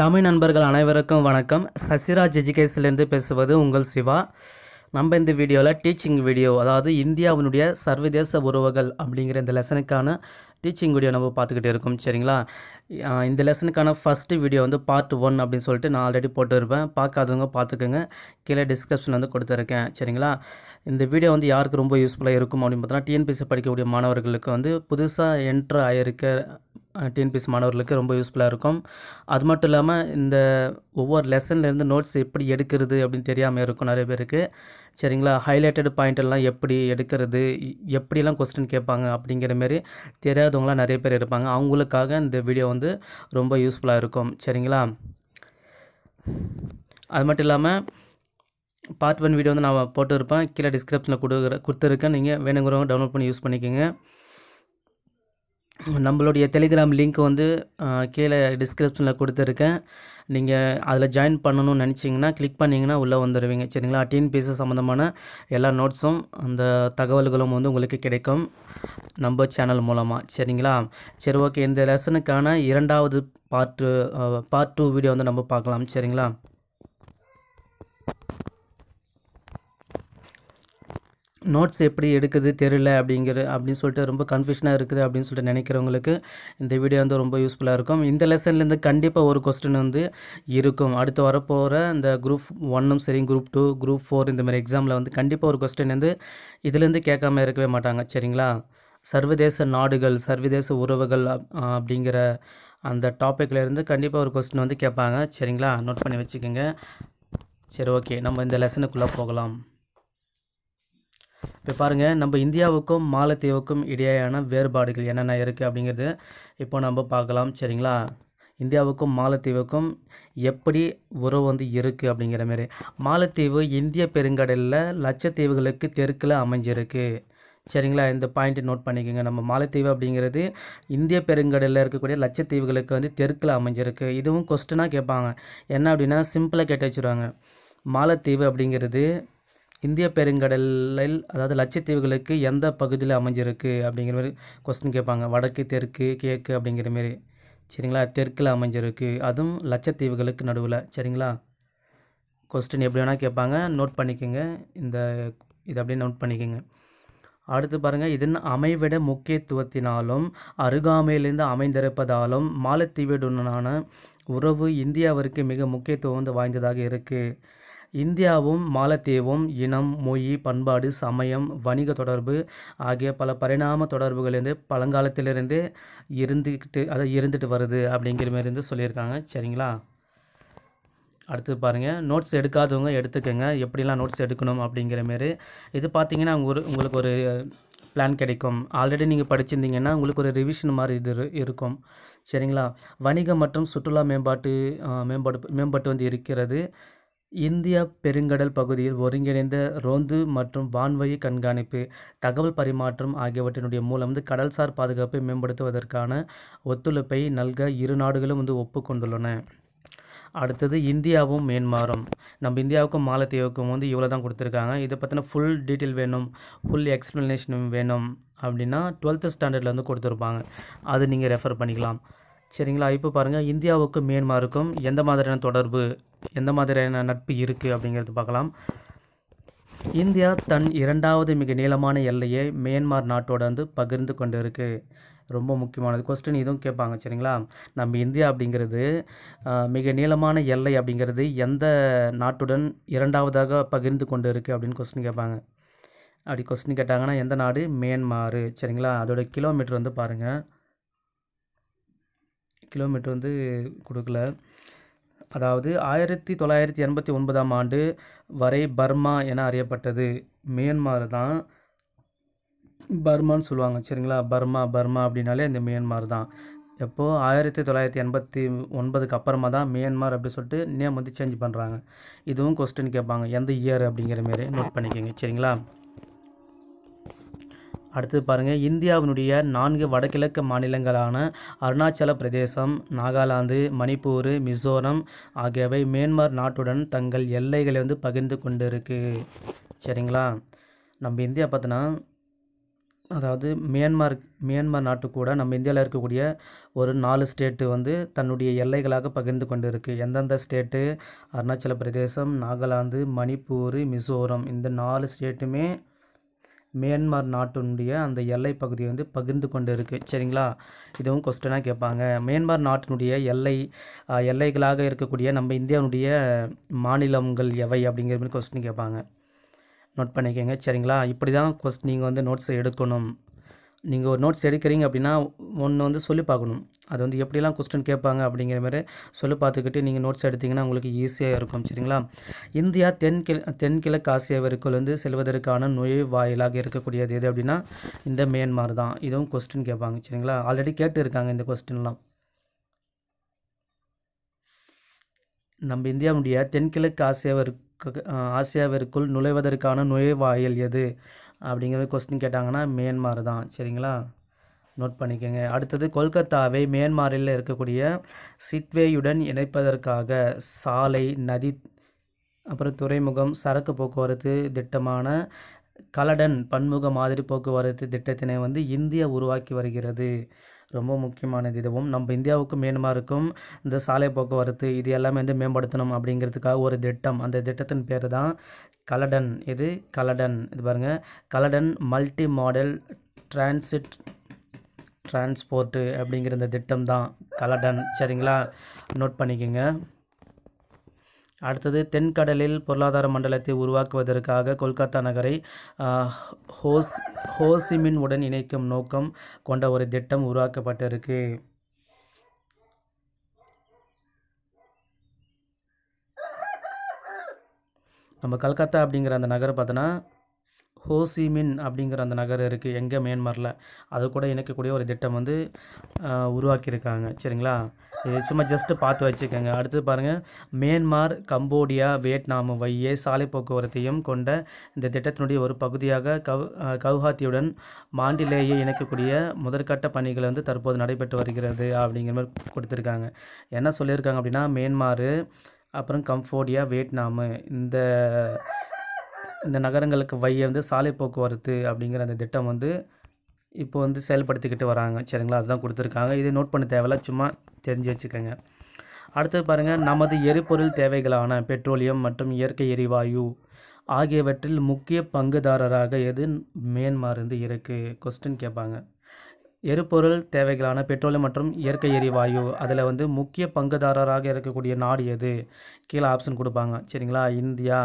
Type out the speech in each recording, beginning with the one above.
தமிழ் நண்பர்கள் அனைவருக்கும் வணக்கம் சசிராஜ் எஜுகேஷன்லேருந்து பேசுவது உங்கள் சிவா நம்ம இந்த வீடியோவில் டீச்சிங் வீடியோ அதாவது இந்தியாவினுடைய சர்வதேச உறவுகள் அப்படிங்கிற இந்த லெசனுக்கான டீச்சிங் வீடியோ நம்ம பார்த்துக்கிட்டு இருக்கோம் சரிங்களா இந்த லெசனுக்கான ஃபஸ்ட்டு வீடியோ வந்து பார்ட் ஒன் அப்படின்னு சொல்லிட்டு நான் ஆல்ரெடி போட்டுருப்பேன் பார்க்காதவங்க பார்த்துக்கோங்க கீழே டிஸ்கிரிப்ஷன் வந்து கொடுத்துருக்கேன் சரிங்களா இந்த வீடியோ வந்து யாருக்கு ரொம்ப யூஸ்ஃபுல்லாக இருக்கும் அப்படின்னு பார்த்தோன்னா டிஎன்பிசி படிக்கக்கூடிய மாணவர்களுக்கு வந்து புதுசாக என்ட்ரு ஆகியிருக்க டிஎன்பிஎஸ் மாணவர்களுக்கு ரொம்ப யூஸ்ஃபுல்லாக இருக்கும் அது மட்டும் இல்லாமல் இந்த ஒவ்வொரு லெசன்லேருந்து நோட்ஸ் எப்படி எடுக்கிறது அப்படின்னு தெரியாமல் இருக்கும் நிறைய பேருக்கு சரிங்களா ஹைலைட்டட் எல்லாம் எப்படி எடுக்கிறது எப்படிலாம் கொஸ்டின் கேட்பாங்க அப்படிங்கிற மாரி தெரியாதவங்களாம் நிறைய பேர் இருப்பாங்க அவங்களுக்காக இந்த வீடியோ வந்து ரொம்ப யூஸ்ஃபுல்லாக இருக்கும் சரிங்களா அது மட்டும் இல்லாமல் பார்ட் ஒன் வீடியோ வந்து நான் போட்டிருப்பேன் கீழே டிஸ்கிரிப்ஷனில் கொடுக்குற கொடுத்துருக்கேன் நீங்கள் வேணுங்கிறவங்க டவுன்லோட் பண்ணி யூஸ் பண்ணிக்கோங்க நம்மளுடைய டெலிகிராம் லிங்க் வந்து கீழே டிஸ்கிரிப்ஷனில் கொடுத்துருக்கேன் நீங்கள் அதில் ஜாயின் பண்ணணும்னு நினச்சிங்கன்னா கிளிக் பண்ணிங்கன்னா உள்ளே வந்துடுவீங்க சரிங்களா டிஎன்பிஎஸ்சி சம்மந்தமான எல்லா நோட்ஸும் அந்த தகவல்களும் வந்து உங்களுக்கு கிடைக்கும் நம்ம சேனல் மூலமாக சரிங்களா சரி ஓகே இந்த லெசனுக்கான இரண்டாவது பார்ட்டு பார்ட் டூ வீடியோ வந்து நம்ம பார்க்கலாம் சரிங்களா நோட்ஸ் எப்படி எடுக்குது தெரியல அப்படிங்கிற அப்படின்னு சொல்லிட்டு ரொம்ப கன்ஃபியூஷனாக இருக்குது அப்படின்னு சொல்லிட்டு நினைக்கிறவங்களுக்கு இந்த வீடியோ வந்து ரொம்ப யூஸ்ஃபுல்லாக இருக்கும் இந்த லெசன்லேருந்து கண்டிப்பாக ஒரு கொஸ்டின் வந்து இருக்கும் அடுத்து வரப்போகிற இந்த குரூப் ஒன்னும் சரி குரூப் டூ குரூப் ஃபோர் இந்த மாதிரி எக்ஸாமில் வந்து கண்டிப்பாக ஒரு கொஸ்டின் வந்து இதுலேருந்து கேட்காம இருக்கவே மாட்டாங்க சரிங்களா சர்வதேச நாடுகள் சர்வதேச உறவுகள் அப்படிங்கிற அந்த டாப்பிக்லேருந்து கண்டிப்பாக ஒரு கொஸ்டின் வந்து கேட்பாங்க சரிங்களா நோட் பண்ணி வச்சுக்கோங்க சரி ஓகே நம்ம இந்த லெசனுக்குள்ளே போகலாம் இப்போ பாருங்கள் நம்ம இந்தியாவுக்கும் மாலத்தீவுக்கும் இடையேயான வேறுபாடுகள் என்னென்ன இருக்குது அப்படிங்கிறது இப்போ நம்ம பார்க்கலாம் சரிங்களா இந்தியாவுக்கும் மாலத்தீவுக்கும் எப்படி உறவு வந்து இருக்குது அப்படிங்கிற மாரி மாலத்தீவு இந்திய பெருங்கடலில் லட்சத்தீவுகளுக்கு தெற்கில் அமைஞ்சிருக்கு சரிங்களா இந்த பாயிண்ட்டு நோட் பண்ணிக்கோங்க நம்ம மாலத்தீவு அப்படிங்கிறது இந்திய பெருங்கடலில் இருக்கக்கூடிய லட்சத்தீவுகளுக்கு வந்து தெற்கில் அமைஞ்சிருக்கு இதுவும் கொஸ்டினாக கேட்பாங்க என்ன அப்படின்னா சிம்பிளாக கேட்டு வச்சுருவாங்க மாலத்தீவு அப்படிங்கிறது இந்திய பெருங்கடலில் அதாவது லட்சத்தீவுகளுக்கு எந்த பகுதியில் அமைஞ்சிருக்கு அப்படிங்கிற மாதிரி கொஸ்டின் கேட்பாங்க வடக்கு தெற்கு கிழக்கு அப்படிங்கிற மாரி சரிங்களா தெற்கில் அமைஞ்சிருக்கு அதுவும் லட்சத்தீவுகளுக்கு நடுவில் சரிங்களா கொஸ்டின் எப்படி வேணால் கேட்பாங்க நோட் பண்ணிக்கோங்க இந்த இது அப்படியே நோட் பண்ணிக்கோங்க அடுத்து பாருங்கள் இதன் அமைவிட முக்கியத்துவத்தினாலும் அருகாமையிலிருந்து அமைந்திருப்பதாலும் மாலத்தீவுடனான உறவு இந்தியாவிற்கு மிக முக்கியத்துவம் வந்து வாய்ந்ததாக இருக்குது இந்தியாவும் மாலத்தீவும் இனம் மொழி பண்பாடு சமயம் வணிக தொடர்பு ஆகிய பல பரிணாம தொடர்புகளிலிருந்து பழங்காலத்திலிருந்தே இருந்துக்கிட்டு அதை இருந்துட்டு வருது அப்படிங்கிற மாதிரி இருந்து சொல்லியிருக்காங்க சரிங்களா அடுத்து பாருங்கள் நோட்ஸ் எடுக்காதவங்க எடுத்துக்கோங்க எப்படிலாம் நோட்ஸ் எடுக்கணும் அப்படிங்கிற மாரி இது பார்த்தீங்கன்னா ஒரு உங்களுக்கு ஒரு பிளான் கிடைக்கும் ஆல்ரெடி நீங்கள் படிச்சிருந்தீங்கன்னா உங்களுக்கு ஒரு ரிவிஷன் மாதிரி இது இருக்கும் சரிங்களா வணிகம் மற்றும் சுற்றுலா மேம்பாட்டு மேம்பாடு மேம்பட்டு வந்து இருக்கிறது இந்தியா பெருங்கடல் பகுதியில் ஒருங்கிணைந்த ரோந்து மற்றும் வான்வழி கண்காணிப்பு தகவல் பரிமாற்றம் ஆகியவற்றினுடைய மூலம் வந்து கடல்சார் பாதுகாப்பை மேம்படுத்துவதற்கான ஒத்துழைப்பை நல்க இரு நாடுகளும் வந்து ஒப்புக்கொண்டுள்ளன அடுத்தது இந்தியாவும் மேன்மாரும் நம்ம இந்தியாவுக்கும் மாலத்தீவுக்கும் வந்து இவ்வளோ தான் கொடுத்துருக்காங்க இதை பற்றின ஃபுல் டீட்டெயில் வேணும் ஃபுல் எக்ஸ்ப்ளனேஷன் வேணும் அப்படின்னா டுவெல்த்து ஸ்டாண்டர்டில் வந்து கொடுத்துருப்பாங்க அது நீங்கள் ரெஃபர் பண்ணிக்கலாம் சரிங்களா இப்போ பாருங்கள் இந்தியாவுக்கும் மியான்மருக்கும் எந்த மாதிரியான தொடர்பு எந்த மாதிரியான நட்பு இருக்குது அப்படிங்கிறது பார்க்கலாம் இந்தியா தன் இரண்டாவது மிக நீளமான எல்லையை மியான்மர் நாட்டோட வந்து பகிர்ந்து கொண்டு இருக்குது ரொம்ப முக்கியமானது கொஸ்டின் இதுவும் கேட்பாங்க சரிங்களா நம்ம இந்தியா அப்படிங்கிறது மிக நீளமான எல்லை அப்படிங்கிறது எந்த நாட்டுடன் இரண்டாவதாக பகிர்ந்து கொண்டு இருக்குது அப்படின்னு கொஸ்டின் கேட்பாங்க அப்படி கொஸ்டின் கேட்டாங்கன்னா எந்த நாடு மியான்மார் சரிங்களா அதோடய கிலோமீட்டர் வந்து பாருங்கள் கிலோமீட்டர் வந்து கொடுக்கல அதாவது ஆயிரத்தி தொள்ளாயிரத்தி எண்பத்தி ஒன்பதாம் ஆண்டு வரை பர்மா என அறியப்பட்டது மியன்மார் தான் பர்மான்னு சொல்லுவாங்க சரிங்களா பர்மா பர்மா அப்படின்னாலே இந்த மியன்மார் தான் எப்போது ஆயிரத்தி தொள்ளாயிரத்தி எண்பத்தி ஒன்பதுக்கு அப்புறமா தான் மியன்மார் அப்படி சொல்லிட்டு நேம் வந்து சேஞ்ச் பண்ணுறாங்க இதுவும் கொஸ்டின் கேட்பாங்க எந்த இயர் அப்படிங்கிற மாரி நோட் பண்ணிக்கோங்க சரிங்களா அடுத்தது பாருங்கள் இந்தியாவினுடைய நான்கு வடகிழக்கு மாநிலங்களான அருணாச்சல பிரதேசம் நாகாலாந்து மணிப்பூர் மிசோரம் ஆகியவை மியான்மர் நாட்டுடன் தங்கள் எல்லைகளை வந்து பகிர்ந்து கொண்டு இருக்குது சரிங்களா நம்ம இந்தியா பார்த்தோன்னா அதாவது மியான்மர் மியான்மர் நாட்டு கூட நம்ம இந்தியாவில் இருக்கக்கூடிய ஒரு நாலு ஸ்டேட்டு வந்து தன்னுடைய எல்லைகளாக பகிர்ந்து கொண்டு இருக்குது எந்தெந்த ஸ்டேட்டு அருணாச்சல பிரதேசம் நாகாலாந்து மணிப்பூர் மிசோரம் இந்த நாலு ஸ்டேட்டுமே மியான்மர் நாட்டினுடைய அந்த எல்லை பகுதியை வந்து பகிர்ந்து கொண்டு இருக்குது சரிங்களா இதுவும் கொஸ்டனாக கேட்பாங்க மியான்மர் நாட்டினுடைய எல்லை எல்லைகளாக இருக்கக்கூடிய நம்ம இந்தியாவுடைய மாநிலங்கள் எவை அப்படிங்கிற மாதிரி கொஸ்டின் கேட்பாங்க நோட் பண்ணிக்கோங்க சரிங்களா இப்படி தான் கொஸ்டின் நீங்கள் வந்து நோட்ஸை எடுக்கணும் நீங்கள் ஒரு நோட்ஸ் எடுக்கிறீங்க அப்படின்னா ஒன்று வந்து சொல்லி பார்க்கணும் அது வந்து எப்படிலாம் கொஸ்டின் கேட்பாங்க அப்படிங்கிற மாதிரி சொல்லி பார்த்துக்கிட்டு நீங்கள் நோட்ஸ் எடுத்திங்கன்னா உங்களுக்கு ஈஸியாக இருக்கும் சரிங்களா இந்தியா தென்கிழ தென்கிழக்கு ஆசியாவிற்குள் வந்து செல்வதற்கான வாயிலாக இருக்கக்கூடியது எது அப்படின்னா இந்த மியான்மார் தான் இதுவும் கொஸ்டின் கேட்பாங்க சரிங்களா ஆல்ரெடி கேட்டு இருக்காங்க இந்த கொஸ்டின்லாம் நம்ம இந்தியாவுடைய தென்கிழக்கு ஆசியாவிற்கு ஆசியாவிற்குள் நுழைவதற்கான நுழைவாயில் எது அப்படிங்கிற கொஸ்டின் கேட்டாங்கன்னா மியான்மார் தான் சரிங்களா நோட் பண்ணிக்கோங்க அடுத்தது கொல்கத்தாவை மியான்மரில் இருக்கக்கூடிய சிட்வேயுடன் இணைப்பதற்காக சாலை நதி அப்புறம் துறைமுகம் சரக்கு போக்குவரத்து திட்டமான கலடன் பன்முக மாதிரி போக்குவரத்து திட்டத்தினை வந்து இந்தியா உருவாக்கி வருகிறது ரொம்ப முக்கியமானது இதுவும் நம்ம இந்தியாவுக்கும் மியான்மருக்கும் இந்த சாலை போக்குவரத்து இது எல்லாமே வந்து மேம்படுத்தணும் அப்படிங்கிறதுக்காக ஒரு திட்டம் அந்த திட்டத்தின் பேர் தான் கலடன் இது கலடன் இது பாருங்கள் Kaladan multi modal transit transport அப்படிங்கிற இந்த திட்டம் தான் கலடன் சரிங்களா நோட் பண்ணிக்கோங்க அடுத்தது தென்கடலில் பொருளாதார மண்டலத்தை உருவாக்குவதற்காக கொல்கத்தா நகரை ஹோஸ் ஹோசிமின் உடன் இணைக்கும் நோக்கம் கொண்ட ஒரு திட்டம் உருவாக்கப்பட்டிருக்கு நம்ம கல்கத்தா அப்படிங்கிற அந்த நகரை பார்த்தோன்னா ஹோசிமின் அப்படிங்கிற அந்த நகர் இருக்குது எங்கே மியான்மரில் அது கூட இணைக்கக்கூடிய ஒரு திட்டம் வந்து உருவாக்கியிருக்காங்க சரிங்களா இது சும்மா ஜஸ்ட்டு பார்த்து வச்சுக்கோங்க அடுத்து பாருங்கள் மியான்மார் கம்போடியா வியட்நாம் வையே சாலை போக்குவரத்தையும் கொண்ட இந்த திட்டத்தினுடைய ஒரு பகுதியாக கவ் கவுஹாத்தியுடன் மாண்டிலேயே இணைக்கக்கூடிய முதற்கட்ட பணிகள் வந்து தற்போது நடைபெற்று வருகிறது அப்படிங்கிற மாதிரி கொடுத்துருக்காங்க என்ன சொல்லியிருக்காங்க அப்படின்னா மியான்மார் அப்புறம் கம்போடியா வியட்நாமு இந்த இந்த நகரங்களுக்கு வைய வந்து சாலை போக்குவரத்து அப்படிங்கிற அந்த திட்டம் வந்து இப்போ வந்து செயல்படுத்திக்கிட்டு வராங்க சரிங்களா அதுதான் கொடுத்துருக்காங்க இதை நோட் பண்ண தேவையில்ல சும்மா தெரிஞ்சு வச்சுக்கோங்க அடுத்தது பாருங்கள் நமது எரிபொருள் தேவைகளான பெட்ரோலியம் மற்றும் இயற்கை எரிவாயு ஆகியவற்றில் முக்கிய பங்குதாரராக எது மேன்மார் வந்து இருக்குது கொஸ்டின் கேட்பாங்க எரிபொருள் தேவைகளான பெட்ரோலியம் மற்றும் இயற்கை எரிவாயு அதில் வந்து முக்கிய பங்குதாரராக இருக்கக்கூடிய நாடு எது கீழே ஆப்ஷன் கொடுப்பாங்க சரிங்களா இந்தியா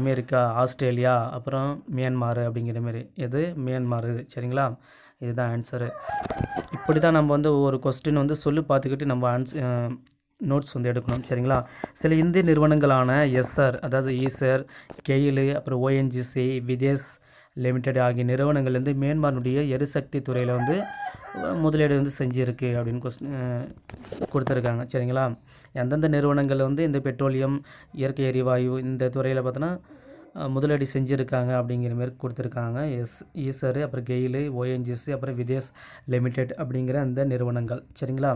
அமெரிக்கா ஆஸ்திரேலியா அப்புறம் மியான்மார் அப்படிங்கிற மாரி எது மியான்மார் இது சரிங்களா இதுதான் ஆன்சரு இப்படி தான் நம்ம வந்து ஒவ்வொரு கொஸ்டின் வந்து சொல்லி பார்த்துக்கிட்டு நம்ம ஆன்ஸ் நோட்ஸ் வந்து எடுக்கணும் சரிங்களா சில இந்திய நிறுவனங்களான எஸ்ஆர் அதாவது ஈசர் கெயிலு அப்புறம் ஓஎன்ஜிசி விதேஷ் லிமிடெட் ஆகிய நிறுவனங்கள் வந்து எரிசக்தி துறையில் வந்து முதலீடு வந்து செஞ்சுருக்கு அப்படின்னு கொஸ்டின் கொடுத்துருக்காங்க சரிங்களா எந்தெந்த நிறுவனங்கள் வந்து இந்த பெட்ரோலியம் இயற்கை எரிவாயு இந்த துறையில் பார்த்தோன்னா முதலடி செஞ்சுருக்காங்க அப்படிங்கிற மாரி கொடுத்துருக்காங்க எஸ் ஈசரு அப்புறம் கெயிலு ஓஎன்ஜிசி அப்புறம் விதேஷ் லிமிடெட் அப்படிங்கிற அந்த நிறுவனங்கள் சரிங்களா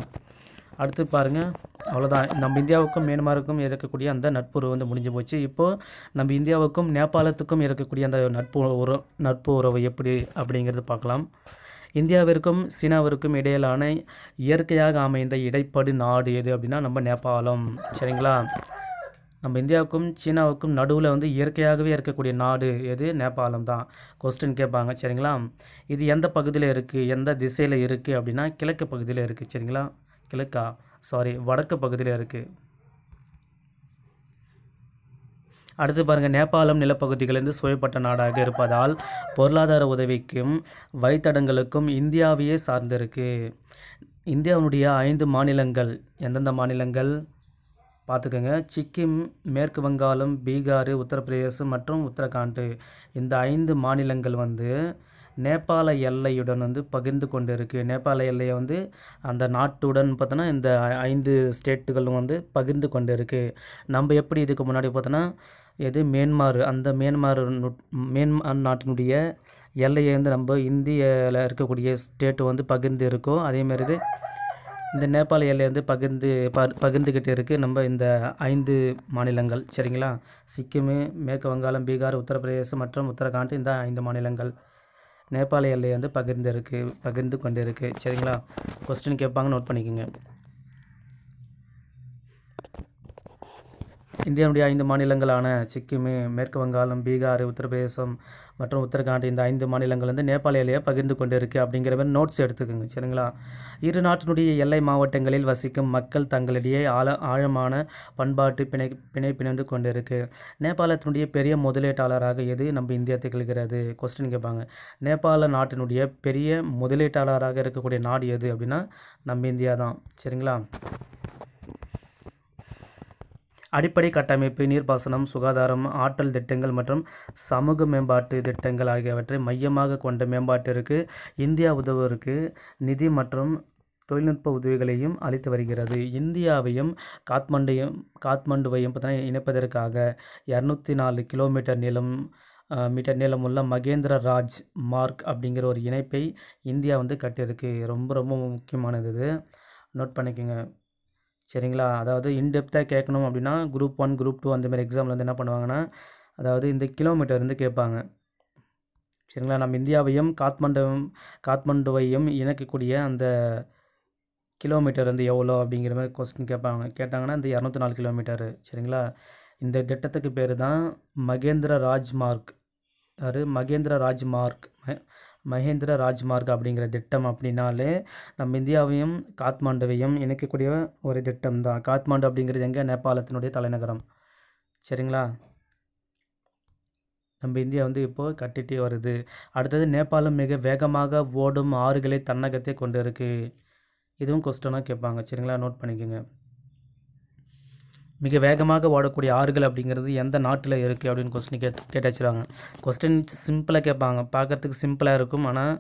அடுத்து பாருங்கள் அவ்வளோதான் நம்ம இந்தியாவுக்கும் மியான்மருக்கும் இருக்கக்கூடிய அந்த நட்புறவு வந்து முடிஞ்சு போச்சு இப்போது நம்ம இந்தியாவுக்கும் நேபாளத்துக்கும் இருக்கக்கூடிய அந்த நட்பு உறவு நட்பு உறவு எப்படி அப்படிங்கிறது பார்க்கலாம் இந்தியாவிற்கும் சீனாவிற்கும் இடையிலான இயற்கையாக அமைந்த இடைப்படு நாடு எது அப்படின்னா நம்ம நேபாளம் சரிங்களா நம்ம இந்தியாவுக்கும் சீனாவுக்கும் நடுவில் வந்து இயற்கையாகவே இருக்கக்கூடிய நாடு எது நேபாளம் தான் கொஸ்டின் கேட்பாங்க சரிங்களா இது எந்த பகுதியில் இருக்குது எந்த திசையில் இருக்குது அப்படின்னா கிழக்கு பகுதியில் இருக்குது சரிங்களா கிழக்கா சாரி வடக்கு பகுதியில் இருக்குது அடுத்து பாருங்கள் நேபாளம் நிலப்பகுதிகளிலிருந்து சுயப்பட்ட நாடாக இருப்பதால் பொருளாதார உதவிக்கும் வழித்தடங்களுக்கும் இந்தியாவையே சார்ந்திருக்கு இந்தியாவுடைய ஐந்து மாநிலங்கள் எந்தெந்த மாநிலங்கள் பார்த்துக்கோங்க சிக்கிம் மேற்கு வங்காளம் பீகார் உத்தரப்பிரதேசம் மற்றும் உத்தரகாண்ட் இந்த ஐந்து மாநிலங்கள் வந்து நேபாள எல்லையுடன் வந்து பகிர்ந்து கொண்டு இருக்குது நேபாள எல்லையை வந்து அந்த நாட்டுடன் பார்த்தோன்னா இந்த ஐந்து ஸ்டேட்டுகளும் வந்து பகிர்ந்து கொண்டு இருக்குது நம்ம எப்படி இதுக்கு முன்னாடி பார்த்தோன்னா இது மியான்மார் அந்த மியான்மார் மியான்மார் நாட்டினுடைய எல்லையை வந்து நம்ம இந்தியாவில் இருக்கக்கூடிய ஸ்டேட்டு வந்து பகிர்ந்து இருக்கும் அதேமாரி இது இந்த நேபாள எல்லை வந்து பகிர்ந்து ப பகிர்ந்துக்கிட்டு இருக்குது நம்ம இந்த ஐந்து மாநிலங்கள் சரிங்களா சிக்கிம் மேற்கு வங்காளம் பீகார் உத்தரப்பிரதேசம் மற்றும் உத்தரகாண்ட் இந்த ஐந்து மாநிலங்கள் நேபாள எல்லையை வந்து பகிர்ந்து இருக்குது பகிர்ந்து கொண்டு இருக்குது சரிங்களா கொஸ்டின் கேட்பாங்க நோட் பண்ணிக்கோங்க இந்தியாவுடைய ஐந்து மாநிலங்களான சிக்கிம் மேற்கு வங்காளம் பீகார் உத்தரப்பிரதேசம் மற்றும் உத்தரகாண்ட் இந்த ஐந்து மாநிலங்கள் வந்து நேபாளிலேயே பகிர்ந்து கொண்டு இருக்குது அப்படிங்கிற மாதிரி நோட்ஸ் எடுத்துக்கோங்க சரிங்களா இரு நாட்டினுடைய எல்லை மாவட்டங்களில் வசிக்கும் மக்கள் தங்களிடையே ஆழ ஆழமான பண்பாட்டு பிணை பிணை பிணைந்து கொண்டு இருக்குது நேபாளத்தினுடைய பெரிய முதலீட்டாளராக எது நம்ம இந்தியா திகழ்கிறது கொஸ்டின் கேட்பாங்க நேபாள நாட்டினுடைய பெரிய முதலீட்டாளராக இருக்கக்கூடிய நாடு எது அப்படின்னா நம்ம இந்தியா தான் சரிங்களா அடிப்படை கட்டமைப்பு நீர்ப்பாசனம் சுகாதாரம் ஆற்றல் திட்டங்கள் மற்றும் சமூக மேம்பாட்டு திட்டங்கள் ஆகியவற்றை மையமாக கொண்ட மேம்பாட்டிற்கு இந்தியா உதவுவதற்கு நிதி மற்றும் தொழில்நுட்ப உதவிகளையும் அளித்து வருகிறது இந்தியாவையும் காத்மண்டையும் காத்மண்டுவையும் பார்த்தீங்கன்னா இணைப்பதற்காக இரநூத்தி நாலு கிலோமீட்டர் நீளம் மீட்டர் நீளமுள்ள மகேந்திர ராஜ் மார்க் அப்படிங்கிற ஒரு இணைப்பை இந்தியா வந்து கட்டியிருக்கு ரொம்ப ரொம்ப முக்கியமானது இது நோட் பண்ணிக்கோங்க சரிங்களா அதாவது இன்டெப்த்தாக கேட்கணும் அப்படின்னா குரூப் ஒன் குரூப் டூ அந்தமாரி எக்ஸாமில் வந்து என்ன பண்ணுவாங்கன்னா அதாவது இந்த கிலோமீட்டர் வந்து கேட்பாங்க சரிங்களா நம்ம இந்தியாவையும் காத்மண்டவும் காத்மண்டுவையும் இணைக்கக்கூடிய அந்த கிலோமீட்டர் வந்து எவ்வளோ அப்படிங்கிற மாதிரி கொஸ்டின் கேட்பாங்க கேட்டாங்கன்னா இந்த இரநூத்தி நாலு கிலோமீட்டரு சரிங்களா இந்த திட்டத்துக்கு பேர் தான் மகேந்திர ராஜ்மார்க் யார் மகேந்திர ராஜ்மார்க் மஹேந்திர ராஜ்மார்க் அப்படிங்கிற திட்டம் அப்படின்னாலே நம்ம இந்தியாவையும் காத்மாண்டுவையும் இணைக்கக்கூடிய ஒரு திட்டம் தான் காத்மாண்டு அப்படிங்கிறது எங்கே நேபாளத்தினுடைய தலைநகரம் சரிங்களா நம்ம இந்தியா வந்து இப்போது கட்டிகிட்டே வருது அடுத்தது நேபாளம் மிக வேகமாக ஓடும் ஆறுகளை தன்னகத்தை கொண்டு இருக்குது இதுவும் கொஸ்டனாக கேட்பாங்க சரிங்களா நோட் பண்ணிக்கோங்க மிக வேகமாக ஓடக்கூடிய ஆறுகள் அப்படிங்கிறது எந்த நாட்டில் இருக்குது அப்படின்னு கொஸ்டின் கே கேட்டாச்சுருவாங்க கொஸ்டின் சிம்பிளாக கேட்பாங்க பார்க்குறதுக்கு சிம்பிளாக இருக்கும் ஆனால்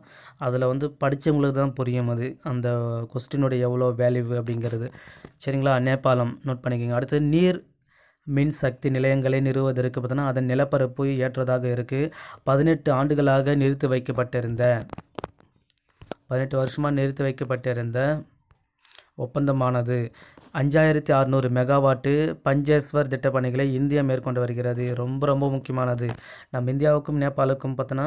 அதில் வந்து படித்தவங்களுக்கு தான் புரியும் அது அந்த கொஸ்டினுடைய எவ்வளோ வேல்யூ அப்படிங்கிறது சரிங்களா நேபாளம் நோட் பண்ணிக்கோங்க அடுத்து நீர் மின் சக்தி நிலையங்களை நிறுவுவதற்கு பார்த்தோன்னா அதன் நிலப்பரப்பு ஏற்றதாக இருக்குது பதினெட்டு ஆண்டுகளாக நிறுத்தி வைக்கப்பட்டிருந்த பதினெட்டு வருஷமாக நிறுத்தி வைக்கப்பட்டிருந்த ஒப்பந்தமானது அஞ்சாயிரத்தி அறநூறு மெகாவாட்டு பஞ்சேஸ்வர் திட்ட பணிகளை இந்தியா மேற்கொண்டு வருகிறது ரொம்ப ரொம்ப முக்கியமானது நம்ம இந்தியாவுக்கும் நேபாளுக்கும் பார்த்தோன்னா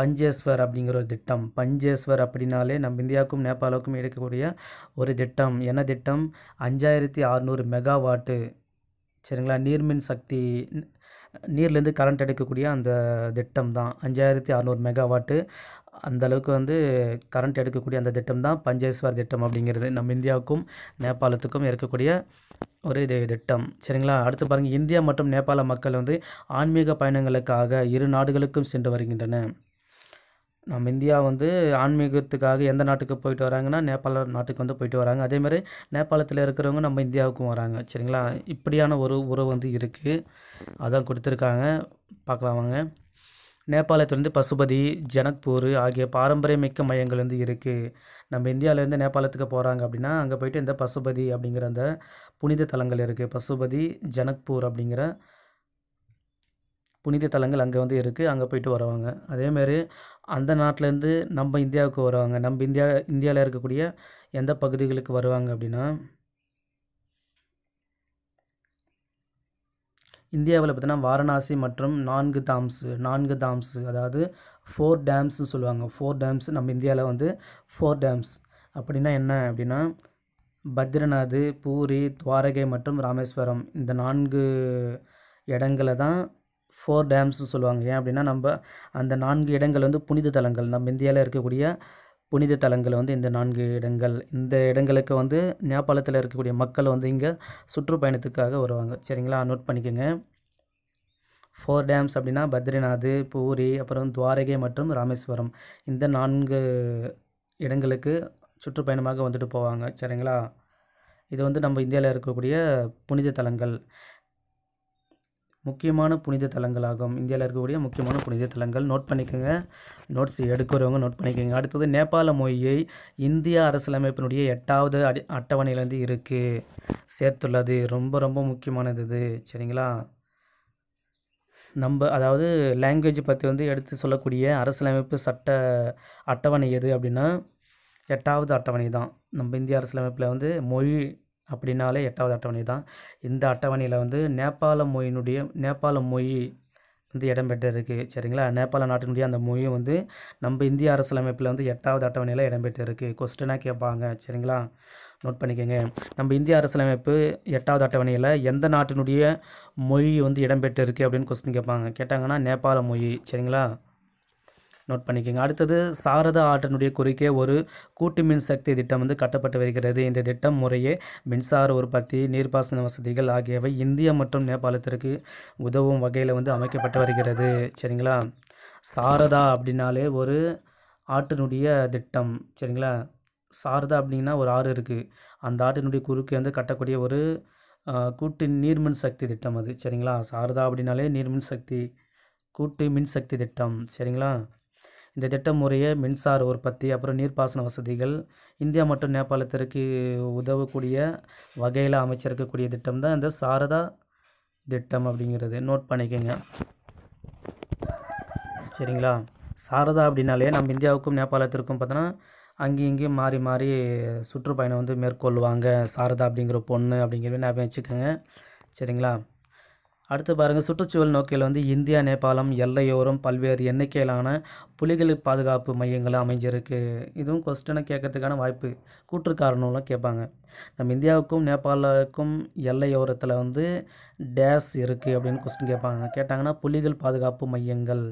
பஞ்சேஸ்வர் அப்படிங்கிற ஒரு திட்டம் பஞ்சேஸ்வர் அப்படின்னாலே நம்ம இந்தியாவுக்கும் நேபாளுக்கும் எடுக்கக்கூடிய ஒரு திட்டம் என்ன திட்டம் அஞ்சாயிரத்தி அறநூறு மெகாவாட்டு சரிங்களா நீர்மின் சக்தி நீர்லேருந்து கரண்ட் எடுக்கக்கூடிய அந்த திட்டம் தான் அஞ்சாயிரத்தி அறநூறு மெகாவாட்டு அந்தளவுக்கு வந்து கரண்ட் எடுக்கக்கூடிய அந்த திட்டம் தான் பஞ்சேஸ்வர் திட்டம் அப்படிங்கிறது நம்ம இந்தியாவுக்கும் நேபாளத்துக்கும் இருக்கக்கூடிய ஒரு இது திட்டம் சரிங்களா அடுத்து பாருங்கள் இந்தியா மற்றும் நேபாள மக்கள் வந்து ஆன்மீக பயணங்களுக்காக இரு நாடுகளுக்கும் சென்று வருகின்றன நம்ம இந்தியா வந்து ஆன்மீகத்துக்காக எந்த நாட்டுக்கு போயிட்டு வராங்கன்னா நேபாள நாட்டுக்கு வந்து போயிட்டு வராங்க அதேமாதிரி நேபாளத்தில் இருக்கிறவங்க நம்ம இந்தியாவுக்கும் வராங்க சரிங்களா இப்படியான ஒரு உறவு வந்து இருக்குது அதான் கொடுத்துருக்காங்க பார்க்கலாம் வாங்க நேபாளத்திலேருந்து பசுபதி ஜனக்பூர் ஆகிய பாரம்பரியமிக்க மையங்கள் வந்து இருக்குது நம்ம இந்தியாவிலேருந்து நேபாளத்துக்கு போகிறாங்க அப்படின்னா அங்கே போயிட்டு இந்த பசுபதி அப்படிங்கிற அந்த புனித தலங்கள் இருக்குது பசுபதி ஜனக்பூர் அப்படிங்கிற புனித தலங்கள் அங்கே வந்து இருக்குது அங்கே போயிட்டு வருவாங்க அதேமாரி அந்த நாட்டிலேருந்து நம்ம இந்தியாவுக்கு வருவாங்க நம்ம இந்தியா இந்தியாவில் இருக்கக்கூடிய எந்த பகுதிகளுக்கு வருவாங்க அப்படின்னா இந்தியாவில் பார்த்தீங்கன்னா வாரணாசி மற்றும் நான்கு தாம்ஸு நான்கு தாம்ஸு அதாவது ஃபோர் டேம்ஸ்னு சொல்லுவாங்க ஃபோர் டேம்ஸ் நம்ம இந்தியாவில் வந்து ஃபோர் டேம்ஸ் அப்படின்னா என்ன அப்படின்னா பத்ரநாத் பூரி துவாரகை மற்றும் ராமேஸ்வரம் இந்த நான்கு இடங்களை தான் ஃபோர் டேம்ஸ்னு சொல்லுவாங்க ஏன் அப்படின்னா நம்ம அந்த நான்கு இடங்கள் வந்து புனித தலங்கள் நம்ம இந்தியாவில் இருக்கக்கூடிய புனித தலங்கள் வந்து இந்த நான்கு இடங்கள் இந்த இடங்களுக்கு வந்து நேபாளத்தில் இருக்கக்கூடிய மக்கள் வந்து இங்கே சுற்றுப்பயணத்துக்காக வருவாங்க சரிங்களா நோட் பண்ணிக்கோங்க ஃபோர் டேம்ஸ் அப்படின்னா பத்ரிநாத் பூரி அப்புறம் துவாரகை மற்றும் ராமேஸ்வரம் இந்த நான்கு இடங்களுக்கு சுற்றுப்பயணமாக வந்துட்டு போவாங்க சரிங்களா இது வந்து நம்ம இந்தியாவில் இருக்கக்கூடிய புனித தலங்கள் முக்கியமான புனித தலங்களாகும் இந்தியாவில் இருக்கக்கூடிய முக்கியமான புனித தலங்கள் நோட் பண்ணிக்கோங்க நோட்ஸ் எடுக்கிறவங்க நோட் பண்ணிக்கோங்க அடுத்தது நேபாள மொழியை இந்திய அரசியலமைப்பினுடைய எட்டாவது அடி அட்டவணையிலேருந்து இருக்குது சேர்த்துள்ளது ரொம்ப ரொம்ப முக்கியமானது இது சரிங்களா நம்ம அதாவது லாங்குவேஜ் பற்றி வந்து எடுத்து சொல்லக்கூடிய அரசியலமைப்பு சட்ட அட்டவணை எது அப்படின்னா எட்டாவது அட்டவணை தான் நம்ம இந்திய அரசியலமைப்பில் வந்து மொழி அப்படின்னாலே எட்டாவது அட்டவணை தான் இந்த அட்டவணையில் வந்து நேபாள மொழியினுடைய நேபாள மொழி வந்து இடம்பெற்றிருக்கு சரிங்களா நேபாள நாட்டினுடைய அந்த மொழியும் வந்து நம்ம இந்திய அரசியலமைப்பில் வந்து எட்டாவது அட்டவணையில் இடம்பெற்றிருக்கு கொஸ்டினாக கேட்பாங்க சரிங்களா நோட் பண்ணிக்கோங்க நம்ம இந்திய அரசியலமைப்பு எட்டாவது அட்டவணையில் எந்த நாட்டினுடைய மொழி வந்து இடம்பெற்றிருக்கு அப்படின்னு கொஸ்டின் கேட்பாங்க கேட்டாங்கன்னா நேபாள மொழி சரிங்களா நோட் பண்ணிக்கோங்க அடுத்தது சாரதா ஆற்றனுடைய குறுக்கே ஒரு கூட்டு மின்சக்தி திட்டம் வந்து கட்டப்பட்டு வருகிறது இந்த திட்டம் முறையே மின்சார உற்பத்தி நீர்ப்பாசன வசதிகள் ஆகியவை இந்தியா மற்றும் நேபாளத்திற்கு உதவும் வகையில் வந்து அமைக்கப்பட்டு வருகிறது சரிங்களா சாரதா அப்படின்னாலே ஒரு ஆட்டினுடைய திட்டம் சரிங்களா சாரதா அப்படின்னா ஒரு ஆறு இருக்குது அந்த ஆட்டினுடைய குறுக்கே வந்து கட்டக்கூடிய ஒரு கூட்டு நீர்மின் சக்தி திட்டம் அது சரிங்களா சாரதா அப்படின்னாலே நீர்மின் சக்தி கூட்டு மின்சக்தி திட்டம் சரிங்களா இந்த திட்டம் முறையே மின்சார உற்பத்தி அப்புறம் நீர்ப்பாசன வசதிகள் இந்தியா மற்றும் நேபாளத்திற்கு உதவக்கூடிய வகையில் அமைச்சிருக்கக்கூடிய திட்டம் தான் இந்த சாரதா திட்டம் அப்படிங்கிறது நோட் பண்ணிக்கோங்க சரிங்களா சாரதா அப்படின்னாலே நம்ம இந்தியாவுக்கும் நேபாளத்திற்கும் பார்த்தோன்னா அங்கேயும் இங்கேயும் மாறி மாறி சுற்றுப்பயணம் வந்து மேற்கொள்வாங்க சாரதா அப்படிங்கிற பொண்ணு அப்படிங்கிறத ஞாபகம் வச்சுக்கோங்க சரிங்களா அடுத்து பாருங்கள் சுற்றுச்சூழல் நோக்கில் வந்து இந்தியா நேபாளம் எல்லையோரம் பல்வேறு எண்ணிக்கையிலான புலிகள் பாதுகாப்பு மையங்கள் அமைஞ்சிருக்கு இதுவும் கொஸ்டினை கேட்கறதுக்கான வாய்ப்பு கூற்று காரணம்லாம் கேட்பாங்க நம்ம இந்தியாவுக்கும் நேபாளுக்கும் எல்லையோரத்தில் வந்து டேஸ் இருக்குது அப்படின்னு கொஸ்டின் கேட்பாங்க கேட்டாங்கன்னா புலிகள் பாதுகாப்பு மையங்கள்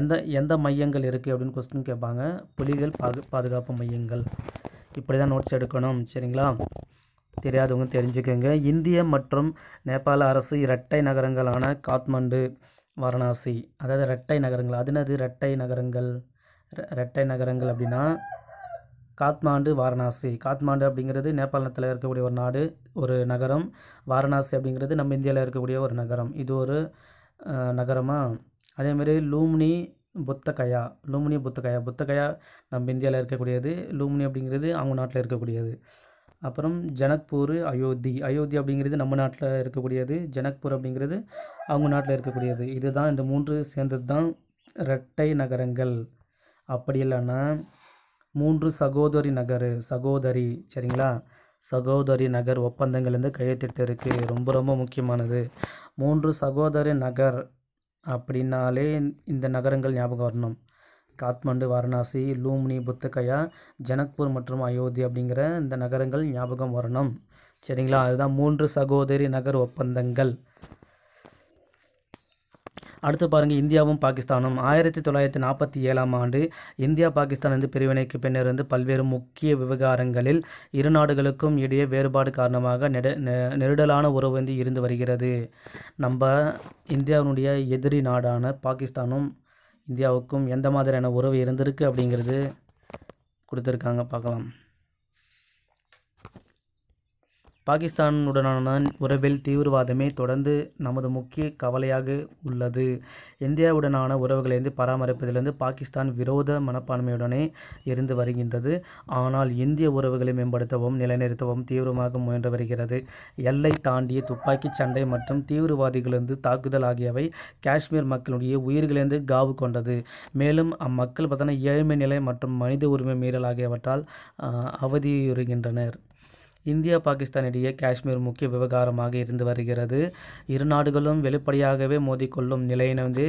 எந்த எந்த மையங்கள் இருக்குது அப்படின்னு கொஸ்டின் கேட்பாங்க புலிகள் பாது பாதுகாப்பு மையங்கள் இப்படி தான் நோட்ஸ் எடுக்கணும் சரிங்களா தெரியாதவங்க தெரிஞ்சுக்கோங்க இந்திய மற்றும் நேபாள அரசு இரட்டை நகரங்களான காத்மண்டு வாரணாசி அதாவது இரட்டை நகரங்கள் அதுனது இரட்டை நகரங்கள் இரட்டை நகரங்கள் அப்படின்னா காத்மாண்டு வாரணாசி காத்மாண்டு அப்படிங்கிறது நேபாளத்தில் இருக்கக்கூடிய ஒரு நாடு ஒரு நகரம் வாரணாசி அப்படிங்கிறது நம்ம இந்தியாவில் இருக்கக்கூடிய ஒரு நகரம் இது ஒரு நகரமாக அதேமாரி லூம்னி புத்தகயா லூமினி புத்தகயா புத்தகயா நம்ம இந்தியாவில் இருக்கக்கூடியது லூமினி அப்படிங்கிறது அவங்க நாட்டில் இருக்கக்கூடியது அப்புறம் ஜனக்பூர் அயோத்தி அயோத்தி அப்படிங்கிறது நம்ம நாட்டில் இருக்கக்கூடியது ஜனக்பூர் அப்படிங்கிறது அவங்க நாட்டில் இருக்கக்கூடியது இதுதான் இந்த மூன்று சேர்ந்தது தான் இரட்டை நகரங்கள் அப்படி இல்லைன்னா மூன்று சகோதரி நகர் சகோதரி சரிங்களா சகோதரி நகர் ஒப்பந்தங்கள் வந்து கையெழுத்திட்டு இருக்குது ரொம்ப ரொம்ப முக்கியமானது மூன்று சகோதரி நகர் அப்படின்னாலே இந்த நகரங்கள் ஞாபகம் வரணும் காத்மண்டு வாரணாசி லூம்னி புத்தகயா ஜனக்பூர் மற்றும் அயோத்தி அப்படிங்கிற இந்த நகரங்கள் ஞாபகம் வரணும் சரிங்களா அதுதான் மூன்று சகோதரி நகர் ஒப்பந்தங்கள் அடுத்து பாருங்கள் இந்தியாவும் பாகிஸ்தானும் ஆயிரத்தி தொள்ளாயிரத்தி நாற்பத்தி ஏழாம் ஆண்டு இந்தியா பாகிஸ்தான் இருந்து பிரிவினைக்கு இருந்து பல்வேறு முக்கிய விவகாரங்களில் இரு நாடுகளுக்கும் இடையே வேறுபாடு காரணமாக நெட நெருடலான உறவு வந்து இருந்து வருகிறது நம்ம இந்தியாவினுடைய எதிரி நாடான பாகிஸ்தானும் இந்தியாவுக்கும் எந்த மாதிரியான உறவு இருந்திருக்கு அப்படிங்கிறது கொடுத்துருக்காங்க பார்க்கலாம் பாகிஸ்தானுடனான உறவில் தீவிரவாதமே தொடர்ந்து நமது முக்கிய கவலையாக உள்ளது இந்தியாவுடனான உறவுகளிலிருந்து பராமரிப்பதிலிருந்து பாகிஸ்தான் விரோத மனப்பான்மையுடனே இருந்து வருகின்றது ஆனால் இந்திய உறவுகளை மேம்படுத்தவும் நிலைநிறுத்தவும் தீவிரமாக முயன்று வருகிறது எல்லை தாண்டிய துப்பாக்கி சண்டை மற்றும் தீவிரவாதிகளிலிருந்து தாக்குதல் ஆகியவை காஷ்மீர் மக்களுடைய உயிர்களிலிருந்து காவு கொண்டது மேலும் அம்மக்கள் பார்த்தோன்னா ஏழ்மை நிலை மற்றும் மனித உரிமை மீறல் ஆகியவற்றால் அவதியுறுகின்றனர் இந்தியா பாகிஸ்தான் இடையே காஷ்மீர் முக்கிய விவகாரமாக இருந்து வருகிறது இரு நாடுகளும் வெளிப்படையாகவே மோதிக்கொள்ளும் நிலையினை வந்து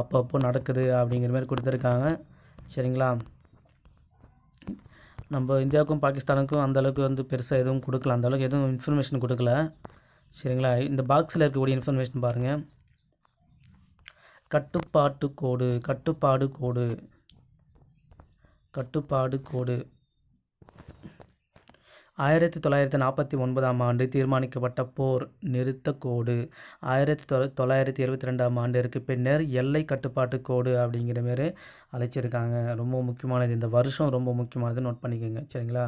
அப்பப்போ நடக்குது அப்படிங்கிற மாதிரி கொடுத்துருக்காங்க சரிங்களா நம்ம இந்தியாவுக்கும் பாகிஸ்தானுக்கும் அந்தளவுக்கு வந்து பெருசாக எதுவும் கொடுக்கல அந்தளவுக்கு எதுவும் இன்ஃபர்மேஷன் கொடுக்கல சரிங்களா இந்த பாக்ஸில் இருக்கக்கூடிய இன்ஃபர்மேஷன் பாருங்கள் கட்டுப்பாட்டு கோடு கட்டுப்பாடு கோடு கட்டுப்பாடு கோடு ஆயிரத்தி தொள்ளாயிரத்தி நாற்பத்தி ஒன்பதாம் ஆண்டு தீர்மானிக்கப்பட்ட போர் நிறுத்த கோடு ஆயிரத்தி தொ தொள்ளாயிரத்தி இருபத்தி ரெண்டாம் ஆண்டிற்கு பின்னர் எல்லை கட்டுப்பாட்டு கோடு அப்படிங்கிற மாரி அழைச்சிருக்காங்க ரொம்ப முக்கியமானது இந்த வருஷம் ரொம்ப முக்கியமானது நோட் பண்ணிக்கோங்க சரிங்களா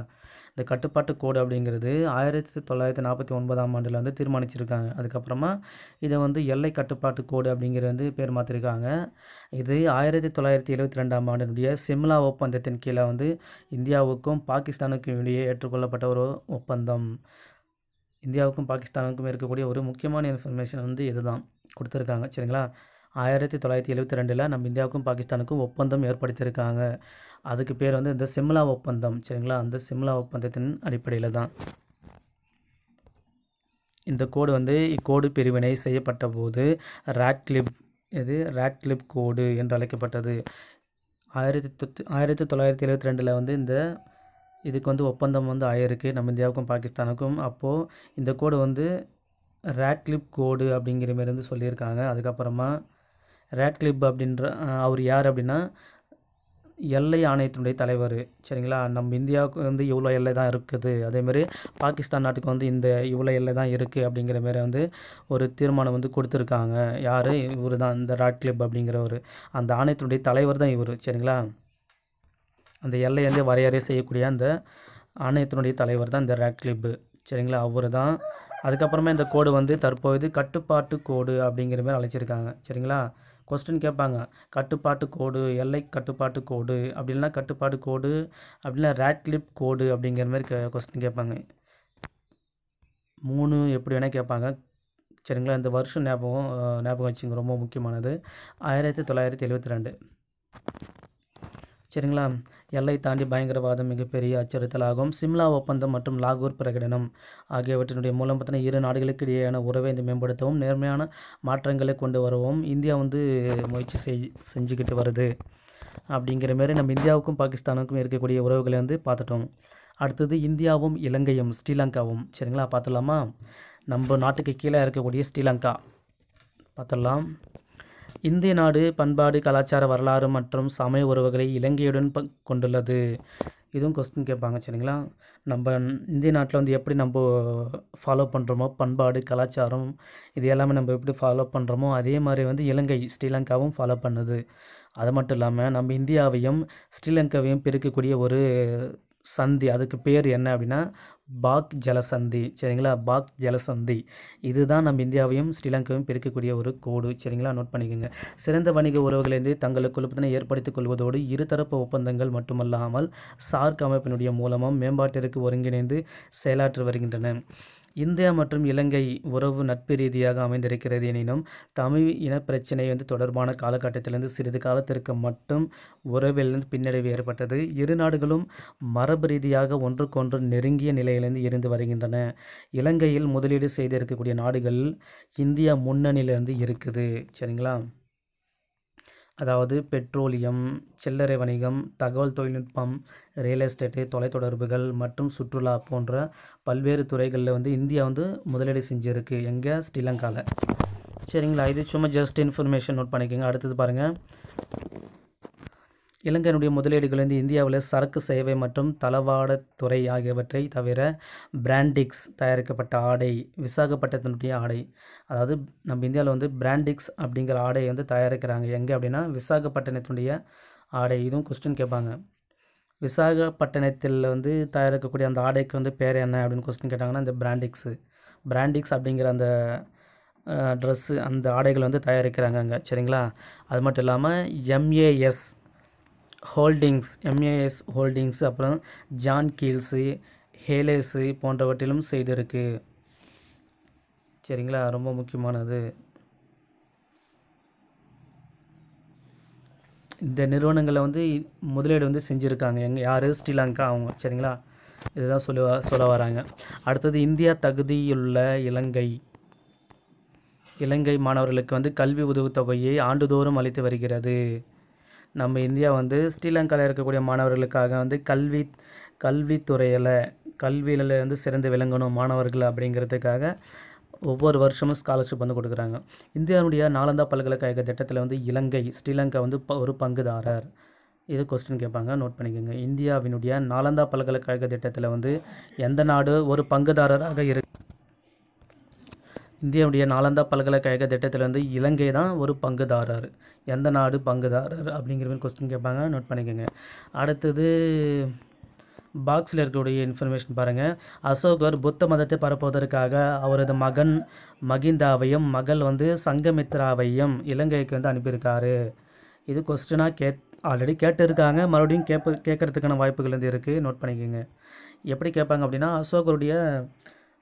இந்த கட்டுப்பாட்டு கோடு அப்படிங்கிறது ஆயிரத்தி தொள்ளாயிரத்தி நாற்பத்தி ஒன்பதாம் ஆண்டில் வந்து தீர்மானிச்சிருக்காங்க அதுக்கப்புறமா இதை வந்து எல்லை கட்டுப்பாட்டு கோடு அப்படிங்கிறது வந்து பேர் மாற்றிருக்காங்க இது ஆயிரத்தி தொள்ளாயிரத்தி எழுபத்தி ரெண்டாம் ஆண்டினுடைய சிம்லா ஒப்பந்தத்தின் கீழே வந்து இந்தியாவுக்கும் பாகிஸ்தானுக்கும் இடையே ஏற்றுக்கொள்ளப்பட்ட ஒரு ஒப்பந்தம் இந்தியாவுக்கும் பாகிஸ்தானுக்கும் இருக்கக்கூடிய ஒரு முக்கியமான இன்ஃபர்மேஷன் வந்து இதுதான் கொடுத்துருக்காங்க சரிங்களா ஆயிரத்தி தொள்ளாயிரத்தி எழுபத்தி ரெண்டில் நம்ம இந்தியாவுக்கும் பாகிஸ்தானுக்கும் ஒப்பந்தம் ஏற்படுத்தியிருக்காங்க அதுக்கு பேர் வந்து இந்த சிம்லா ஒப்பந்தம் சரிங்களா அந்த சிம்லா ஒப்பந்தத்தின் அடிப்படையில் தான் இந்த கோடு வந்து இக்கோடு பிரிவினை செய்யப்பட்ட போது ராட்லிப் இது ராட்லிப் கோடு என்று அழைக்கப்பட்டது ஆயிரத்தி தொத்து ஆயிரத்தி தொள்ளாயிரத்தி எழுபத்தி ரெண்டில் வந்து இந்த இதுக்கு வந்து ஒப்பந்தம் வந்து ஆயிருக்கு நம்ம இந்தியாவுக்கும் பாகிஸ்தானுக்கும் அப்போது இந்த கோடு வந்து ரேட்லிப் கோடு அப்படிங்கிற மாரி வந்து சொல்லியிருக்காங்க அதுக்கப்புறமா ரேட் கிளிப் அப்படின்ற அவர் யார் அப்படின்னா எல்லை ஆணையத்தினுடைய தலைவர் சரிங்களா நம்ம இந்தியாவுக்கு வந்து இவ்வளோ எல்லை தான் இருக்குது அதேமாரி பாகிஸ்தான் நாட்டுக்கு வந்து இந்த இவ்வளோ எல்லை தான் இருக்குது அப்படிங்கிற மாரி வந்து ஒரு தீர்மானம் வந்து கொடுத்துருக்காங்க யார் இவர் தான் இந்த ராட் கிளிப் அப்படிங்கிறவர் அந்த ஆணையத்தினுடைய தலைவர் தான் இவர் சரிங்களா அந்த எல்லை வந்து வரையறை செய்யக்கூடிய அந்த ஆணையத்தினுடைய தலைவர் தான் இந்த ரேட் கிளிப்பு சரிங்களா அவர் தான் அதுக்கப்புறமா இந்த கோடு வந்து தற்போது கட்டுப்பாட்டு கோடு அப்படிங்கிற மாதிரி அழைச்சிருக்காங்க சரிங்களா கொஸ்டின் கேட்பாங்க கட்டுப்பாட்டு கோடு எல்லை கட்டுப்பாட்டு கோடு அப்படின்னா கட்டுப்பாட்டு கோடு அப்படின்னா ரேட்லிப் கோடு அப்படிங்கிற மாதிரி கே கொஸ்டின் கேட்பாங்க மூணு எப்படி வேணால் கேட்பாங்க சரிங்களா இந்த வருஷம் ஞாபகம் ஞாபகம் வச்சுங்க ரொம்ப முக்கியமானது ஆயிரத்தி தொள்ளாயிரத்தி எழுபத்தி ரெண்டு சரிங்களா எல்லை தாண்டி பயங்கரவாதம் மிகப்பெரிய அச்சுறுத்தலாகும் சிம்லா ஒப்பந்தம் மற்றும் லாகூர் பிரகடனம் ஆகியவற்றினுடைய மூலம் பார்த்தீங்கன்னா இரு நாடுகளுக்கு இடையேயான உறவை வந்து மேம்படுத்தவும் நேர்மையான மாற்றங்களை கொண்டு வரவும் இந்தியா வந்து முயற்சி செய் செஞ்சுக்கிட்டு வருது அப்படிங்கிற மாதிரி நம்ம இந்தியாவுக்கும் பாகிஸ்தானுக்கும் இருக்கக்கூடிய உறவுகளை வந்து பார்த்துட்டோம் அடுத்தது இந்தியாவும் இலங்கையும் ஸ்ரீலங்காவும் சரிங்களா பார்த்துடலாமா நம்ம நாட்டுக்கு கீழே இருக்கக்கூடிய ஸ்ரீலங்கா பார்த்துடலாம் இந்திய நாடு பண்பாடு கலாச்சார வரலாறு மற்றும் சமய உறவுகளை இலங்கையுடன் கொண்டுள்ளது இதுவும் கொஸ்டின் கேட்பாங்க சரிங்களா நம்ம இந்திய நாட்டில் வந்து எப்படி நம்ம ஃபாலோ பண்ணுறோமோ பண்பாடு கலாச்சாரம் இது எல்லாமே நம்ம எப்படி ஃபாலோ பண்ணுறோமோ அதே மாதிரி வந்து இலங்கை ஸ்ரீலங்காவும் ஃபாலோ பண்ணுது அது மட்டும் இல்லாமல் நம்ம இந்தியாவையும் ஸ்ரீலங்காவையும் பிரிக்கக்கூடிய ஒரு சந்தி அதுக்கு பேர் என்ன அப்படின்னா பாக் ஜலசந்தி சரிங்களா பாக் ஜலசந்தி இதுதான் நம்ம இந்தியாவையும் ஸ்ரீலங்காவையும் பிரிக்கக்கூடிய ஒரு கோடு சரிங்களா நோட் பண்ணிக்கோங்க சிறந்த வணிக உறவுகளிலிருந்து தங்களது பித்தனை ஏற்படுத்திக் கொள்வதோடு இருதரப்பு ஒப்பந்தங்கள் மட்டுமல்லாமல் சார்க் அமைப்பினுடைய மூலமும் மேம்பாட்டிற்கு ஒருங்கிணைந்து செயலாற்றி வருகின்றன இந்தியா மற்றும் இலங்கை உறவு நட்பு ரீதியாக அமைந்திருக்கிறது எனினும் தமிழ் இனப்பிரச்சினை வந்து தொடர்பான காலகட்டத்திலிருந்து சிறிது காலத்திற்கு மட்டும் உறவிலிருந்து பின்னடைவு ஏற்பட்டது இரு நாடுகளும் மரபு ரீதியாக ஒன்றுக்கொன்று நெருங்கிய நிலையிலிருந்து இருந்து வருகின்றன இலங்கையில் முதலீடு செய்திருக்கக்கூடிய நாடுகள் இந்தியா முன்னணியிலிருந்து இருக்குது சரிங்களா அதாவது பெட்ரோலியம் சில்லறை வணிகம் தகவல் தொழில்நுட்பம் ரியல் எஸ்டேட்டு தொலைத்தொடர்புகள் மற்றும் சுற்றுலா போன்ற பல்வேறு துறைகளில் வந்து இந்தியா வந்து முதலீடு செஞ்சுருக்கு எங்கே ஸ்ரீலங்காவில் சரிங்களா இது சும்மா ஜஸ்ட் இன்ஃபர்மேஷன் நோட் பண்ணிக்கோங்க அடுத்தது பாருங்கள் இலங்கையினுடைய முதலீடுகள் வந்து இந்தியாவில் சரக்கு சேவை மற்றும் தளவாடத் துறை ஆகியவற்றை தவிர பிராண்டிக்ஸ் தயாரிக்கப்பட்ட ஆடை விசாகப்பட்டினத்தினுடைய ஆடை அதாவது நம்ம இந்தியாவில் வந்து பிராண்டிக்ஸ் அப்படிங்கிற ஆடை வந்து தயாரிக்கிறாங்க எங்கே அப்படின்னா விசாகப்பட்டினத்துடைய ஆடை இதுவும் கொஸ்டின் கேட்பாங்க விசாகப்பட்டினத்தில் வந்து தயாரிக்கக்கூடிய அந்த ஆடைக்கு வந்து பேர் என்ன அப்படின்னு கொஸ்டின் கேட்டாங்கன்னா இந்த பிராண்டிக்ஸு பிராண்டிக்ஸ் அப்படிங்கிற அந்த ட்ரெஸ்ஸு அந்த ஆடைகள் வந்து தயாரிக்கிறாங்க அங்கே சரிங்களா அது மட்டும் இல்லாமல் எம்ஏஎஸ் ஹோல்டிங்ஸ் எம்ஏஎஸ் ஹோல்டிங்ஸ் அப்புறம் ஜான் கீல்ஸு ஹேலேஸு போன்றவற்றிலும் செய்திருக்கு சரிங்களா ரொம்ப முக்கியமானது இந்த நிறுவனங்களில் வந்து முதலீடு வந்து செஞ்சுருக்காங்க எங்கள் யார் ஸ்ரீலங்கா அவங்க சரிங்களா இதுதான் சொல்லி சொல்ல வராங்க அடுத்தது இந்தியா தகுதியுள்ள இலங்கை இலங்கை மாணவர்களுக்கு வந்து கல்வி உதவித்தொகையை ஆண்டுதோறும் அளித்து வருகிறது நம்ம இந்தியா வந்து ஸ்ரீலங்காவில் இருக்கக்கூடிய மாணவர்களுக்காக வந்து கல்வி கல்வித்துறையில் கல்வியில் வந்து சிறந்து விளங்கணும் மாணவர்கள் அப்படிங்கிறதுக்காக ஒவ்வொரு வருஷமும் ஸ்காலர்ஷிப் வந்து கொடுக்குறாங்க இந்தியாவுடைய நாலந்தா பல்கலைக்கழக திட்டத்தில் வந்து இலங்கை ஸ்ரீலங்கா வந்து ஒரு பங்குதாரர் இது கொஸ்டின் கேட்பாங்க நோட் பண்ணிக்கோங்க இந்தியாவினுடைய நாலந்தா பல்கலைக்கழக திட்டத்தில் வந்து எந்த நாடு ஒரு பங்குதாரராக இருக்கு இந்தியாவுடைய நாலந்தா பல்கலைக்கழக திட்டத்தில் வந்து இலங்கை தான் ஒரு பங்குதாரர் எந்த நாடு பங்குதாரர் அப்படிங்கிற மாதிரி கொஸ்டின் கேட்பாங்க நோட் பண்ணிக்கோங்க அடுத்தது பாக்ஸில் இருக்கக்கூடிய இன்ஃபர்மேஷன் பாருங்கள் அசோகர் புத்த மதத்தை பரப்புவதற்காக அவரது மகன் மகிந்தாவையும் மகள் வந்து சங்கமித்ராவையும் இலங்கைக்கு வந்து அனுப்பியிருக்காரு இது கொஸ்டினாக கேட் ஆல்ரெடி கேட்டிருக்காங்க மறுபடியும் கேட்ப கேட்குறதுக்கான வாய்ப்புகள் வந்து இருக்குது நோட் பண்ணிக்கோங்க எப்படி கேட்பாங்க அப்படின்னா அசோகருடைய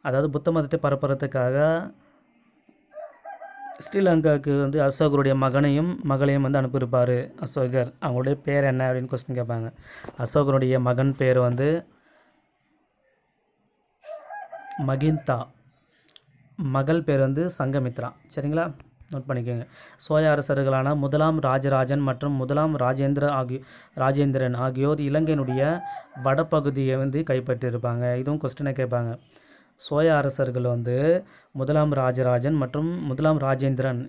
அதாவது புத்த மதத்தை பரப்புறதுக்காக ஸ்ரீலங்காவுக்கு வந்து அசோகருடைய மகனையும் மகளையும் வந்து அனுப்பியிருப்பார் அசோகர் அவங்களுடைய பேர் என்ன அப்படின்னு கொஸ்டின் கேட்பாங்க அசோகருடைய மகன் பேர் வந்து மகிந்தா மகள் பேர் வந்து சங்கமித்ரா சரிங்களா நோட் பண்ணிக்கோங்க சோய அரசர்களான முதலாம் ராஜராஜன் மற்றும் முதலாம் ராஜேந்திர ஆகிய ராஜேந்திரன் ஆகியோர் இலங்கையினுடைய வடப்பகுதியை வந்து கைப்பற்றியிருப்பாங்க இதுவும் கொஸ்டினை கேட்பாங்க சோய அரசர்கள் வந்து முதலாம் ராஜராஜன் மற்றும் முதலாம் ராஜேந்திரன்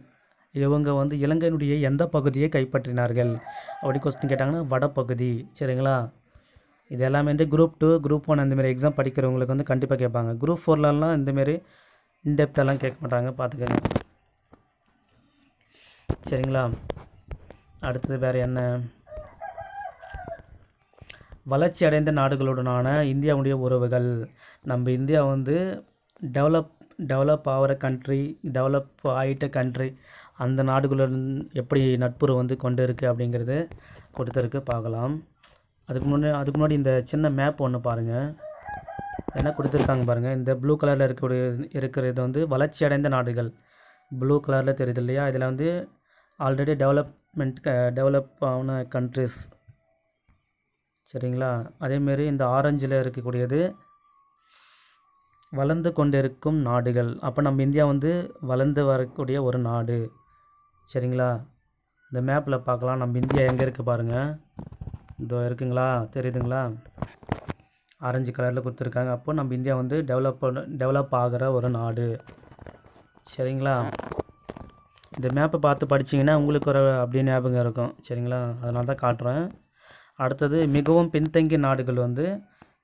இவங்க வந்து இலங்கையினுடைய எந்த பகுதியை கைப்பற்றினார்கள் அப்படி கொஸ்டின் கேட்டாங்கன்னா வடப்பகுதி சரிங்களா இது எல்லாமே வந்து குரூப் டூ குரூப் ஒன் அந்தமாரி எக்ஸாம் படிக்கிறவங்களுக்கு வந்து கண்டிப்பாக கேட்பாங்க குரூப் ஃபோர்லலாம் இந்தமாரி இன்டெப்த்தெல்லாம் கேட்க மாட்டாங்க பார்த்துக்கங்க சரிங்களா அடுத்தது வேறு என்ன வளர்ச்சி அடைந்த நாடுகளுடனான இந்தியாவுடைய உறவுகள் நம்ம இந்தியா வந்து டெவலப் டெவலப் ஆகிற கண்ட்ரி டெவலப் ஆகிட்ட கண்ட்ரி அந்த நாடுகளுடன் எப்படி நட்புறவு வந்து கொண்டு இருக்குது அப்படிங்கிறது கொடுத்துருக்கு பார்க்கலாம் அதுக்கு முன்னாடி அதுக்கு முன்னாடி இந்த சின்ன மேப் ஒன்று பாருங்கள் என்ன கொடுத்துருக்காங்க பாருங்கள் இந்த ப்ளூ கலரில் இருக்கக்கூடிய இருக்கிறது வந்து வளர்ச்சி அடைந்த நாடுகள் ப்ளூ கலரில் தெரியுது இல்லையா இதில் வந்து ஆல்ரெடி டெவலப்மெண்ட் டெவலப் ஆன கண்ட்ரிஸ் சரிங்களா அதேமாரி இந்த ஆரஞ்சில் இருக்கக்கூடியது வளர்ந்து கொண்டிருக்கும் நாடுகள் அப்போ நம்ம இந்தியா வந்து வளர்ந்து வரக்கூடிய ஒரு நாடு சரிங்களா இந்த மேப்பில் பார்க்கலாம் நம்ம இந்தியா எங்கே இருக்குது பாருங்கள் இதோ இருக்குங்களா தெரியுதுங்களா ஆரஞ்சு கலரில் கொடுத்துருக்காங்க அப்போ நம்ம இந்தியா வந்து டெவலப் டெவலப் ஆகிற ஒரு நாடு சரிங்களா இந்த மேப்பை பார்த்து படித்தீங்கன்னா உங்களுக்கு ஒரு அப்படியே ஞாபகம் இருக்கும் சரிங்களா அதனால தான் காட்டுறேன் அடுத்தது மிகவும் பின்தங்கிய நாடுகள் வந்து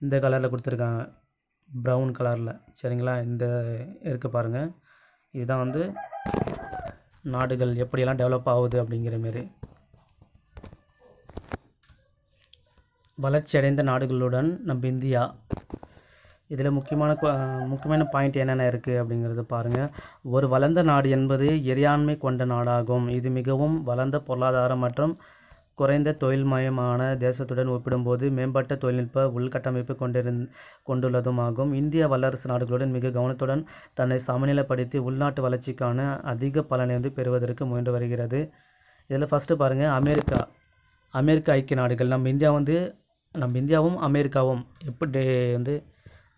இந்த கலரில் கொடுத்துருக்காங்க ப்ரௌன் கலரில் சரிங்களா இந்த இருக்குது பாருங்கள் இதுதான் வந்து நாடுகள் எப்படியெல்லாம் டெவலப் ஆகுது அப்படிங்கிற மாரி வளர்ச்சியடைந்த நாடுகளுடன் நம்ம இந்தியா இதில் முக்கியமான முக்கியமான பாயிண்ட் என்னென்ன இருக்குது அப்படிங்கிறது பாருங்கள் ஒரு வளர்ந்த நாடு என்பது இறையாண்மை கொண்ட நாடாகும் இது மிகவும் வளர்ந்த பொருளாதாரம் மற்றும் குறைந்த தொழில்மயமான தேசத்துடன் ஒப்பிடும்போது மேம்பட்ட தொழில்நுட்ப உள்கட்டமைப்பு கொண்டிருந் கொண்டுள்ளதுமாகும் இந்திய வல்லரசு நாடுகளுடன் மிக கவனத்துடன் தன்னை சமநிலைப்படுத்தி உள்நாட்டு வளர்ச்சிக்கான அதிக பலனை வந்து பெறுவதற்கு முயன்று வருகிறது இதில் ஃபஸ்ட்டு பாருங்கள் அமெரிக்கா அமெரிக்க ஐக்கிய நாடுகள் நம்ம இந்தியா வந்து நம்ம இந்தியாவும் அமெரிக்காவும் எப்படி வந்து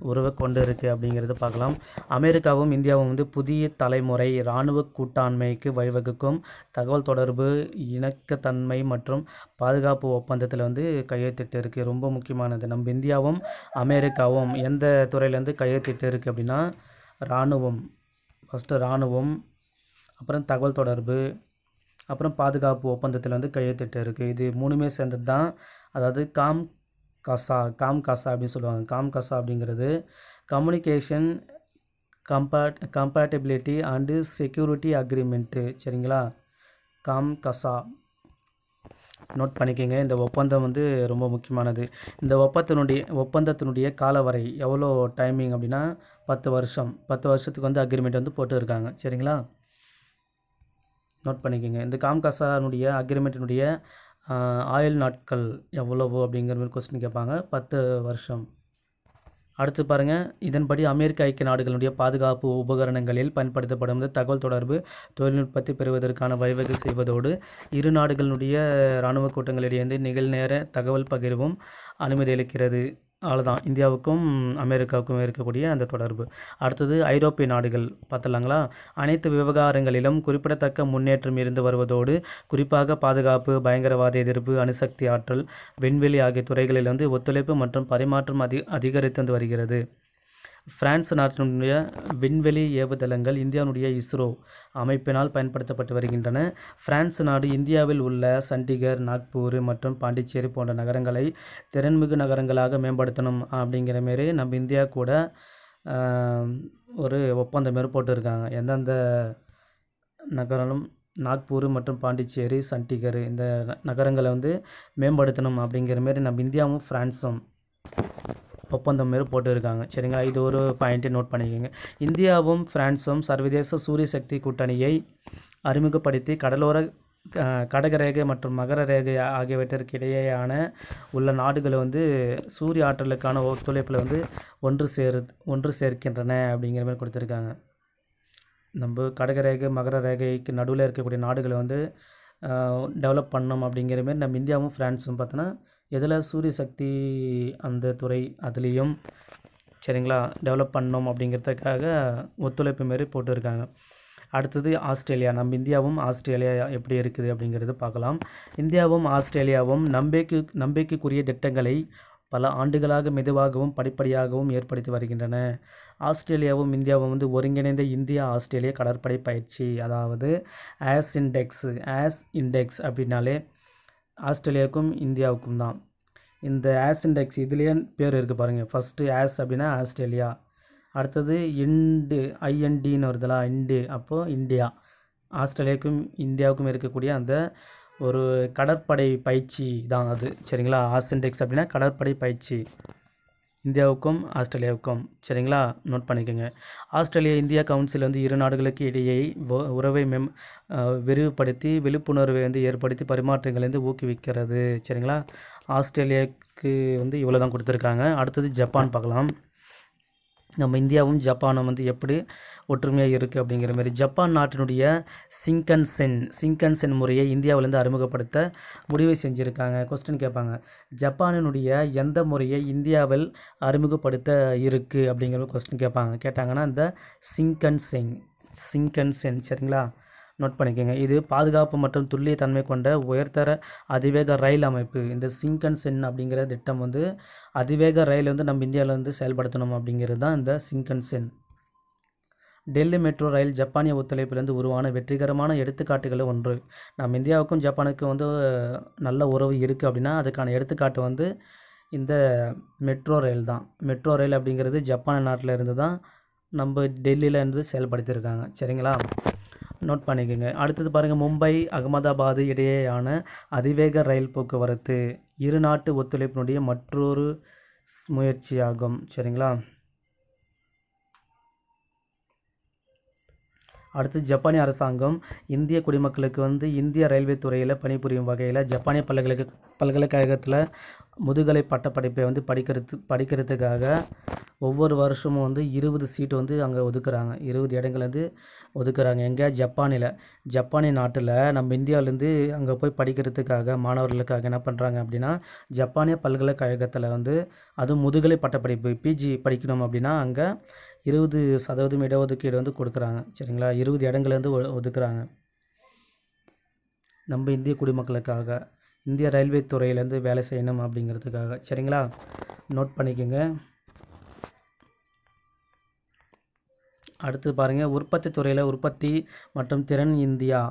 உறவை கொண்டு இருக்குது அப்படிங்கிறத பார்க்கலாம் அமெரிக்காவும் இந்தியாவும் வந்து புதிய தலைமுறை இராணுவ கூட்டாண்மைக்கு வழிவகுக்கும் தகவல் தொடர்பு இணக்கத்தன்மை மற்றும் பாதுகாப்பு ஒப்பந்தத்தில் வந்து கையெழுத்திட்டு இருக்குது ரொம்ப முக்கியமானது நம்ம இந்தியாவும் அமெரிக்காவும் எந்த துறையிலேருந்து கையெழுத்திட்டு இருக்குது அப்படின்னா இராணுவம் ஃபஸ்ட்டு இராணுவம் அப்புறம் தகவல் தொடர்பு அப்புறம் பாதுகாப்பு ஒப்பந்தத்தில் வந்து கையெழுத்திட்டு இருக்குது இது மூணுமே சேர்ந்தது தான் அதாவது காம் காசா காம் காசா அப்படின்னு சொல்லுவாங்க காம் காசா அப்படிங்கிறது communication compat compatibility and security agreement சரிங்களா காம் கசா நோட் பண்ணிக்கோங்க இந்த ஒப்பந்தம் வந்து ரொம்ப முக்கியமானது இந்த ஒப்பந்தத்தினுடைய ஒப்பந்தத்தினுடைய காலவரை எவ்வளோ டைமிங் அப்படின்னா பத்து வருஷம் பத்து வருஷத்துக்கு வந்து அக்ரிமெண்ட் வந்து போட்டுருக்காங்க சரிங்களா நோட் பண்ணிக்கோங்க இந்த காம் காம்காசானுடைய அக்ரிமெண்ட்டினுடைய ஆயுள் நாட்கள் எவ்வளவு அப்படிங்கிற மாதிரி கொஸ்டின் கேட்பாங்க பத்து வருஷம் அடுத்து பாருங்கள் இதன்படி அமெரிக்க ஐக்கிய நாடுகளுடைய பாதுகாப்பு உபகரணங்களில் பயன்படுத்தப்படும் தகவல் தொடர்பு தொழில்நுட்பத்தை பெறுவதற்கான வழிவகை செய்வதோடு இரு நாடுகளினுடைய இராணுவ கூட்டங்களிடையே நிகழ்நேர தகவல் பகிர்வும் அனுமதி அளிக்கிறது அவ்வளோதான் இந்தியாவுக்கும் அமெரிக்காவுக்கும் இருக்கக்கூடிய அந்த தொடர்பு அடுத்தது ஐரோப்பிய நாடுகள் பார்த்தலாங்களா அனைத்து விவகாரங்களிலும் குறிப்பிடத்தக்க முன்னேற்றம் இருந்து வருவதோடு குறிப்பாக பாதுகாப்பு பயங்கரவாத எதிர்ப்பு அணுசக்தி ஆற்றல் விண்வெளி ஆகிய துறைகளில் ஒத்துழைப்பு மற்றும் பரிமாற்றம் அதி அதிகரித்து வருகிறது பிரான்ஸ் நாட்டினுடைய விண்வெளி ஏவுதளங்கள் இந்தியாவுடைய இஸ்ரோ அமைப்பினால் பயன்படுத்தப்பட்டு வருகின்றன பிரான்ஸ் நாடு இந்தியாவில் உள்ள சண்டிகர் நாக்பூர் மற்றும் பாண்டிச்சேரி போன்ற நகரங்களை திறன்மிகு நகரங்களாக மேம்படுத்தணும் அப்படிங்கிற மாரி நம்ம இந்தியா கூட ஒரு ஒப்பந்தம் ஏற்பட்டுருக்காங்க எந்தெந்த நகரங்களும் நாக்பூர் மற்றும் பாண்டிச்சேரி சண்டிகர் இந்த நகரங்களை வந்து மேம்படுத்தணும் அப்படிங்கிற மாரி நம்ம இந்தியாவும் ஃப்ரான்ஸும் ஒப்பந்தம் மாரி போட்டிருக்காங்க சரிங்களா இது ஒரு பாயிண்ட்டு நோட் பண்ணிக்கோங்க இந்தியாவும் ஃப்ரான்ஸும் சர்வதேச சூரிய சக்தி கூட்டணியை அறிமுகப்படுத்தி கடலோர கடக மற்றும் மகர ரேகை ஆகியவற்றிற்கு இடையேயான உள்ள நாடுகளை வந்து சூரிய ஆற்றலுக்கான ஒத்துழைப்பில் வந்து ஒன்று சேரு ஒன்று சேர்க்கின்றன அப்படிங்கிற மாதிரி கொடுத்துருக்காங்க நம்ம கடகரேகை மகர ரேகைக்கு நடுவில் இருக்கக்கூடிய நாடுகளை வந்து டெவலப் பண்ணோம் அப்படிங்கிற மாதிரி நம்ம இந்தியாவும் ஃப்ரான்ஸும் பார்த்தோன்னா எதில் சூரிய சக்தி அந்த துறை அதுலேயும் சரிங்களா டெவலப் பண்ணோம் அப்படிங்கிறதுக்காக ஒத்துழைப்பு மாரி போட்டிருக்காங்க அடுத்தது ஆஸ்திரேலியா நம்ம இந்தியாவும் ஆஸ்திரேலியா எப்படி இருக்குது அப்படிங்கிறது பார்க்கலாம் இந்தியாவும் ஆஸ்திரேலியாவும் நம்பிக்கை நம்பிக்கைக்குரிய திட்டங்களை பல ஆண்டுகளாக மெதுவாகவும் படிப்படியாகவும் ஏற்படுத்தி வருகின்றன ஆஸ்திரேலியாவும் இந்தியாவும் வந்து ஒருங்கிணைந்த இந்தியா ஆஸ்திரேலிய கடற்படை பயிற்சி அதாவது ஆஸ் இண்டெக்ஸ் ஆஸ் இண்டெக்ஸ் அப்படின்னாலே ஆஸ்திரேலியாவுக்கும் இந்தியாவுக்கும் தான் இந்த ஆஸ் இண்டெக்ஸ் இதுலேயே பேர் இருக்குது பாருங்கள் ஃபஸ்ட்டு ஆஸ் அப்படின்னா ஆஸ்திரேலியா அடுத்தது இண்டு ஐஎன்டின்னு வருதுலாம் இண்டு அப்போது இந்தியா ஆஸ்திரேலியாவுக்கும் இந்தியாவுக்கும் இருக்கக்கூடிய அந்த ஒரு கடற்படை பயிற்சி தான் அது சரிங்களா ஆஸ் இண்டெக்ஸ் அப்படின்னா கடற்படை பயிற்சி இந்தியாவுக்கும் ஆஸ்திரேலியாவுக்கும் சரிங்களா நோட் பண்ணிக்கோங்க ஆஸ்திரேலியா இந்தியா கவுன்சில் வந்து இரு நாடுகளுக்கு இடையே உறவை மேம் விரிவுபடுத்தி விழிப்புணர்வை வந்து ஏற்படுத்தி பரிமாற்றங்களை வந்து ஊக்குவிக்கிறது சரிங்களா ஆஸ்திரேலியாவுக்கு வந்து இவ்வளோ தான் கொடுத்துருக்காங்க அடுத்தது ஜப்பான் பார்க்கலாம் நம்ம இந்தியாவும் ஜப்பானும் வந்து எப்படி ஒற்றுமையாக இருக்குது அப்படிங்கிற மாதிரி ஜப்பான் நாட்டினுடைய சிங்கன்சென் சிங்கன்சென் முறையை இந்தியாவிலேருந்து அறிமுகப்படுத்த முடிவு செஞ்சுருக்காங்க கொஸ்டின் கேட்பாங்க ஜப்பானினுடைய எந்த முறையை இந்தியாவில் அறிமுகப்படுத்த இருக்குது அப்படிங்கிற கொஸ்டின் கேட்பாங்க கேட்டாங்கன்னா இந்த சிங்கன்சென் சிங்கன்சென் சரிங்களா நோட் பண்ணிக்கோங்க இது பாதுகாப்பு மற்றும் துல்லிய தன்மை கொண்ட உயர்தர அதிவேக ரயில் அமைப்பு இந்த சிங்கன் சென் அப்படிங்கிற திட்டம் வந்து அதிவேக ரயில் வந்து நம்ம இந்தியாவில் வந்து செயல்படுத்தணும் அப்படிங்கிறது தான் இந்த Shinkansen Delhi metro rail ஜப்பானிய ஒத்துழைப்பிலிருந்து உருவான வெற்றிகரமான எடுத்துக்காட்டுகளில் ஒன்று நம்ம இந்தியாவுக்கும் ஜப்பானுக்கும் வந்து நல்ல உறவு இருக்குது அப்படின்னா அதுக்கான எடுத்துக்காட்டு வந்து இந்த மெட்ரோ ரயில் தான் மெட்ரோ ரயில் அப்படிங்கிறது ஜப்பான் நாட்டில் இருந்து தான் நம்ம டெல்லியில் இருந்து செயல்படுத்தியிருக்காங்க சரிங்களா நோட் பண்ணிக்கோங்க அடுத்தது பாருங்கள் மும்பை அகமதாபாத் இடையேயான அதிவேக ரயில் போக்குவரத்து இரு நாட்டு ஒத்துழைப்பினுடைய மற்றொரு முயற்சியாகும் சரிங்களா அடுத்து ஜப்பானிய அரசாங்கம் இந்திய குடிமக்களுக்கு வந்து இந்திய ரயில்வே துறையில் பணிபுரியும் வகையில் ஜப்பானிய பல்கலை பல்கலைக்கழகத்தில் முதுகலை பட்டப்படிப்பை வந்து படிக்கிறது படிக்கிறதுக்காக ஒவ்வொரு வருஷமும் வந்து இருபது சீட்டு வந்து அங்கே ஒதுக்குறாங்க இருபது இடங்கள் வந்து ஒதுக்குறாங்க எங்கே ஜப்பானில் ஜப்பானிய நாட்டில் நம்ம இந்தியாவிலேருந்து அங்கே போய் படிக்கிறதுக்காக மாணவர்களுக்காக என்ன பண்ணுறாங்க அப்படின்னா ஜப்பானிய பல்கலைக்கழகத்தில் வந்து அதுவும் முதுகலை பட்டப்படிப்பு பிஜி படிக்கணும் அப்படின்னா அங்கே இருபது சதவீதம் இடஒதுக்கீடு வந்து கொடுக்குறாங்க சரிங்களா இருபது இடங்கள்லேருந்து ஒதுக்குறாங்க நம்ம இந்திய குடிமக்களுக்காக இந்திய ரயில்வே துறையிலேருந்து வேலை செய்யணும் அப்படிங்கிறதுக்காக சரிங்களா நோட் பண்ணிக்கோங்க அடுத்து பாருங்கள் உற்பத்தி துறையில் உற்பத்தி மற்றும் திறன் இந்தியா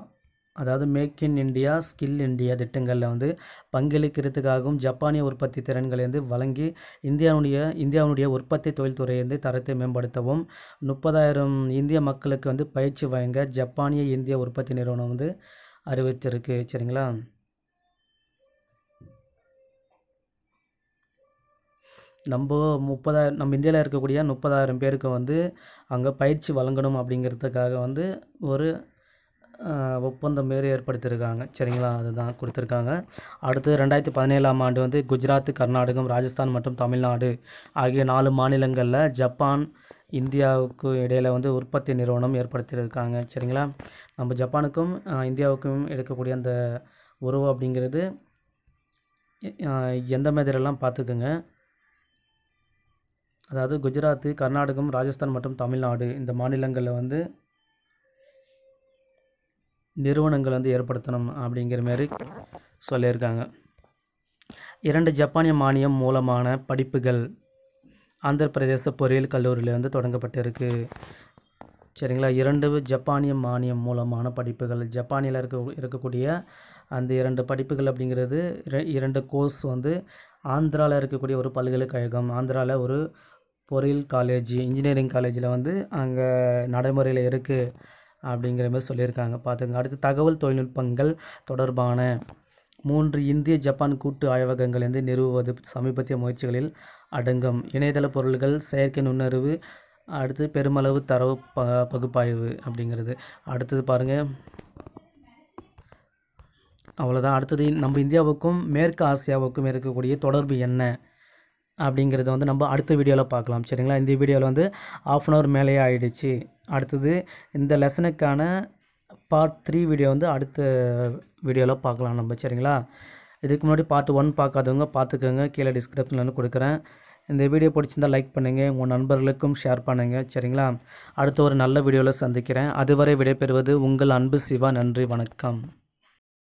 அதாவது make in India skill India திட்டங்களில் வந்து பங்களிக்கிறதுக்காகவும் ஜப்பானிய உற்பத்தி திறன்களை வந்து வழங்கி இந்தியாவுடைய இந்தியாவுடைய உற்பத்தி தொழில்துறையை வந்து தரத்தை மேம்படுத்தவும் முப்பதாயிரம் இந்திய மக்களுக்கு வந்து பயிற்சி வழங்க ஜப்பானிய இந்திய உற்பத்தி நிறுவனம் வந்து அறிவித்திருக்கு சரிங்களா நம்ம முப்பதாயிரம் நம்ம இந்தியாவில் இருக்கக்கூடிய முப்பதாயிரம் பேருக்கு வந்து அங்கே பயிற்சி வழங்கணும் அப்படிங்கிறதுக்காக வந்து ஒரு ஒப்பந்தம் மாரி ஏற்படுத்தியிருக்காங்க சரிங்களா அதுதான் கொடுத்துருக்காங்க அடுத்து ரெண்டாயிரத்தி பதினேழாம் ஆண்டு வந்து குஜராத் கர்நாடகம் ராஜஸ்தான் மற்றும் தமிழ்நாடு ஆகிய நாலு மாநிலங்களில் ஜப்பான் இந்தியாவுக்கு இடையில் வந்து உற்பத்தி நிறுவனம் ஏற்படுத்தியிருக்காங்க சரிங்களா நம்ம ஜப்பானுக்கும் இந்தியாவுக்கும் எடுக்கக்கூடிய அந்த உறவு அப்படிங்கிறது எந்த மாதிரியெல்லாம் பார்த்துக்குங்க அதாவது குஜராத்து கர்நாடகம் ராஜஸ்தான் மற்றும் தமிழ்நாடு இந்த மாநிலங்களில் வந்து நிறுவனங்கள் வந்து ஏற்படுத்தணும் அப்படிங்கிற மாரி சொல்லியிருக்காங்க இரண்டு ஜப்பானிய மானியம் மூலமான படிப்புகள் ஆந்திர பிரதேச பொறியியல் கல்லூரியில் வந்து தொடங்கப்பட்டிருக்கு சரிங்களா இரண்டு ஜப்பானிய மானியம் மூலமான படிப்புகள் ஜப்பானியில் இருக்க இருக்கக்கூடிய அந்த இரண்டு படிப்புகள் அப்படிங்கிறது இரண்டு கோர்ஸ் வந்து ஆந்திராவில் இருக்கக்கூடிய ஒரு பல்கலைக்கழகம் ஆந்திராவில் ஒரு பொறியியல் காலேஜ் இன்ஜினியரிங் காலேஜில் வந்து அங்கே நடைமுறையில் இருக்குது அப்படிங்கிற மாதிரி சொல்லியிருக்காங்க பார்த்துங்க அடுத்து தகவல் தொழில்நுட்பங்கள் தொடர்பான மூன்று இந்திய ஜப்பான் கூட்டு ஆய்வகங்கள் வந்து நிறுவுவது சமீபத்திய முயற்சிகளில் அடங்கும் இணையதள பொருள்கள் செயற்கை நுண்ணறிவு அடுத்து பெருமளவு தரவு ப பகுப்பாய்வு அப்படிங்கிறது அடுத்தது பாருங்கள் அவ்வளோதான் அடுத்தது நம்ம இந்தியாவுக்கும் மேற்கு ஆசியாவுக்கும் இருக்கக்கூடிய தொடர்பு என்ன அப்படிங்கிறத வந்து நம்ம அடுத்த வீடியோவில் பார்க்கலாம் சரிங்களா இந்த வீடியோவில் வந்து ஆஃப் அன் ஹவர் மேலே ஆகிடுச்சு அடுத்தது இந்த லெசனுக்கான பார்ட் த்ரீ வீடியோ வந்து அடுத்த வீடியோவில் பார்க்கலாம் நம்ம சரிங்களா இதுக்கு முன்னாடி பார்ட் ஒன் பார்க்காதவங்க பார்த்துக்கோங்க கீழே வந்து கொடுக்குறேன் இந்த வீடியோ பிடிச்சிருந்தால் லைக் பண்ணுங்கள் உங்கள் நண்பர்களுக்கும் ஷேர் பண்ணுங்கள் சரிங்களா அடுத்த ஒரு நல்ல வீடியோவில் சந்திக்கிறேன் அதுவரை விடைபெறுவது உங்கள் அன்பு சிவா நன்றி வணக்கம்